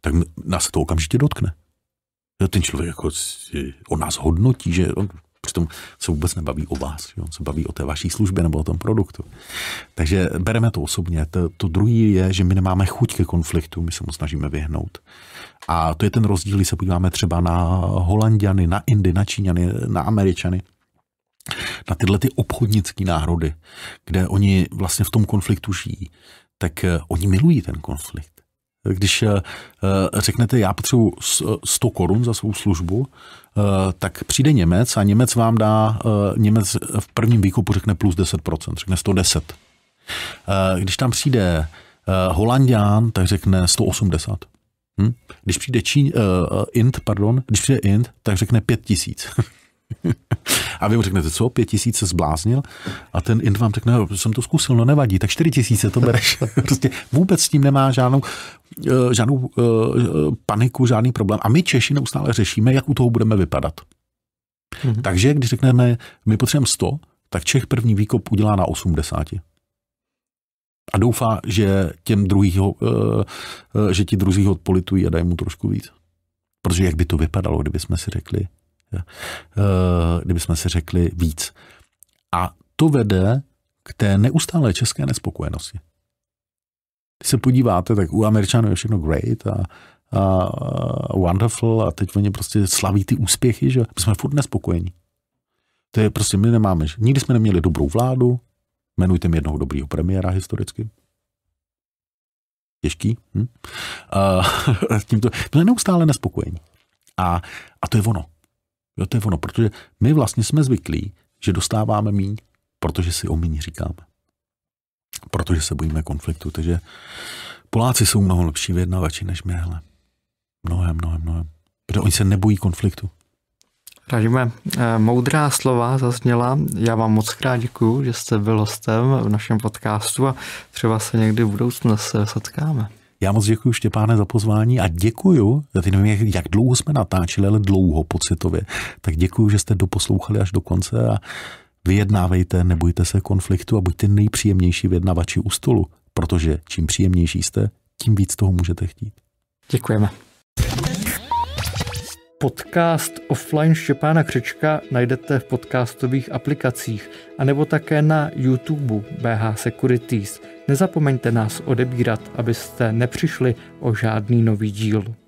tak nás se to okamžitě dotkne. Ten člověk jako o nás hodnotí, že on přitom se vůbec nebaví o vás, že on se baví o té vaší službě nebo o tom produktu. Takže bereme to osobně. To, to druhý je, že my nemáme chuť ke konfliktu, my se mu snažíme vyhnout. A to je ten rozdíl, když se podíváme třeba na Holandiany, na Indy, na Číňany, na Američany – na tyhle ty obchodnické národy, kde oni vlastně v tom konfliktu žijí, tak eh, oni milují ten konflikt. Když eh, eh, řeknete, já potřebuji 100 korun za svou službu, tak přijde Němec a Němec vám dá, Němec v prvním výkupu řekne plus 10%, řekne 110. Když tam přijde Holandián, tak řekne 180. Hm? Když přijde Čín, Int, pardon, když přijde Int, tak řekne 5000. A vy mu řeknete, co, pět tisíc se zbláznil? A ten Ind vám řekne, no, jsem to zkusil, no nevadí, tak čtyři tisíce to bereš. prostě vůbec s tím nemá žádnou, eh, žádnou eh, paniku, žádný problém. A my Češi neustále řešíme, jak u toho budeme vypadat. Mm-hmm. Takže když řekneme, my potřebujeme 100, tak Čech první výkop udělá na 80. A doufá, že těm druhýho, eh, že ti druzí ho odpolitují a dají mu trošku víc. Protože jak by to vypadalo, kdyby jsme si řekli, Eh, kdyby jsme si řekli víc. A to vede k té neustálé české nespokojenosti. Když se podíváte, tak u Američanů je všechno great a, a, wonderful a teď oni prostě slaví ty úspěchy, že my jsme furt nespokojení. To je prostě, my nemáme, že? nikdy jsme neměli dobrou vládu, jmenujte mi jednoho dobrýho premiéra historicky. Těžký. Hm? Eh, a, tímto, to je neustále nespokojení. A, a to je ono. Jo, to je ono, protože my vlastně jsme zvyklí, že dostáváme míň, protože si o míň říkáme. Protože se bojíme konfliktu, takže Poláci jsou mnohem lepší vyjednavači než my, hele. Mnohem, mnohem, mnohem. Protože oni se nebojí konfliktu. Radíme, eh, moudrá slova zazněla. Já vám moc krát děkuju, že jste byl hostem v našem podcastu a třeba se někdy v budoucnu zase setkáme. Já moc děkuji Štěpáne za pozvání a děkuji, já teď nevím, jak dlouho jsme natáčeli, ale dlouho pocitově, tak děkuji, že jste doposlouchali až do konce a vyjednávejte, nebojte se konfliktu a buďte nejpříjemnější vyjednavači u stolu, protože čím příjemnější jste, tím víc toho můžete chtít. Děkujeme. Podcast offline Štěpána Křečka najdete v podcastových aplikacích a nebo také na YouTube BH Securities. Nezapomeňte nás odebírat, abyste nepřišli o žádný nový díl.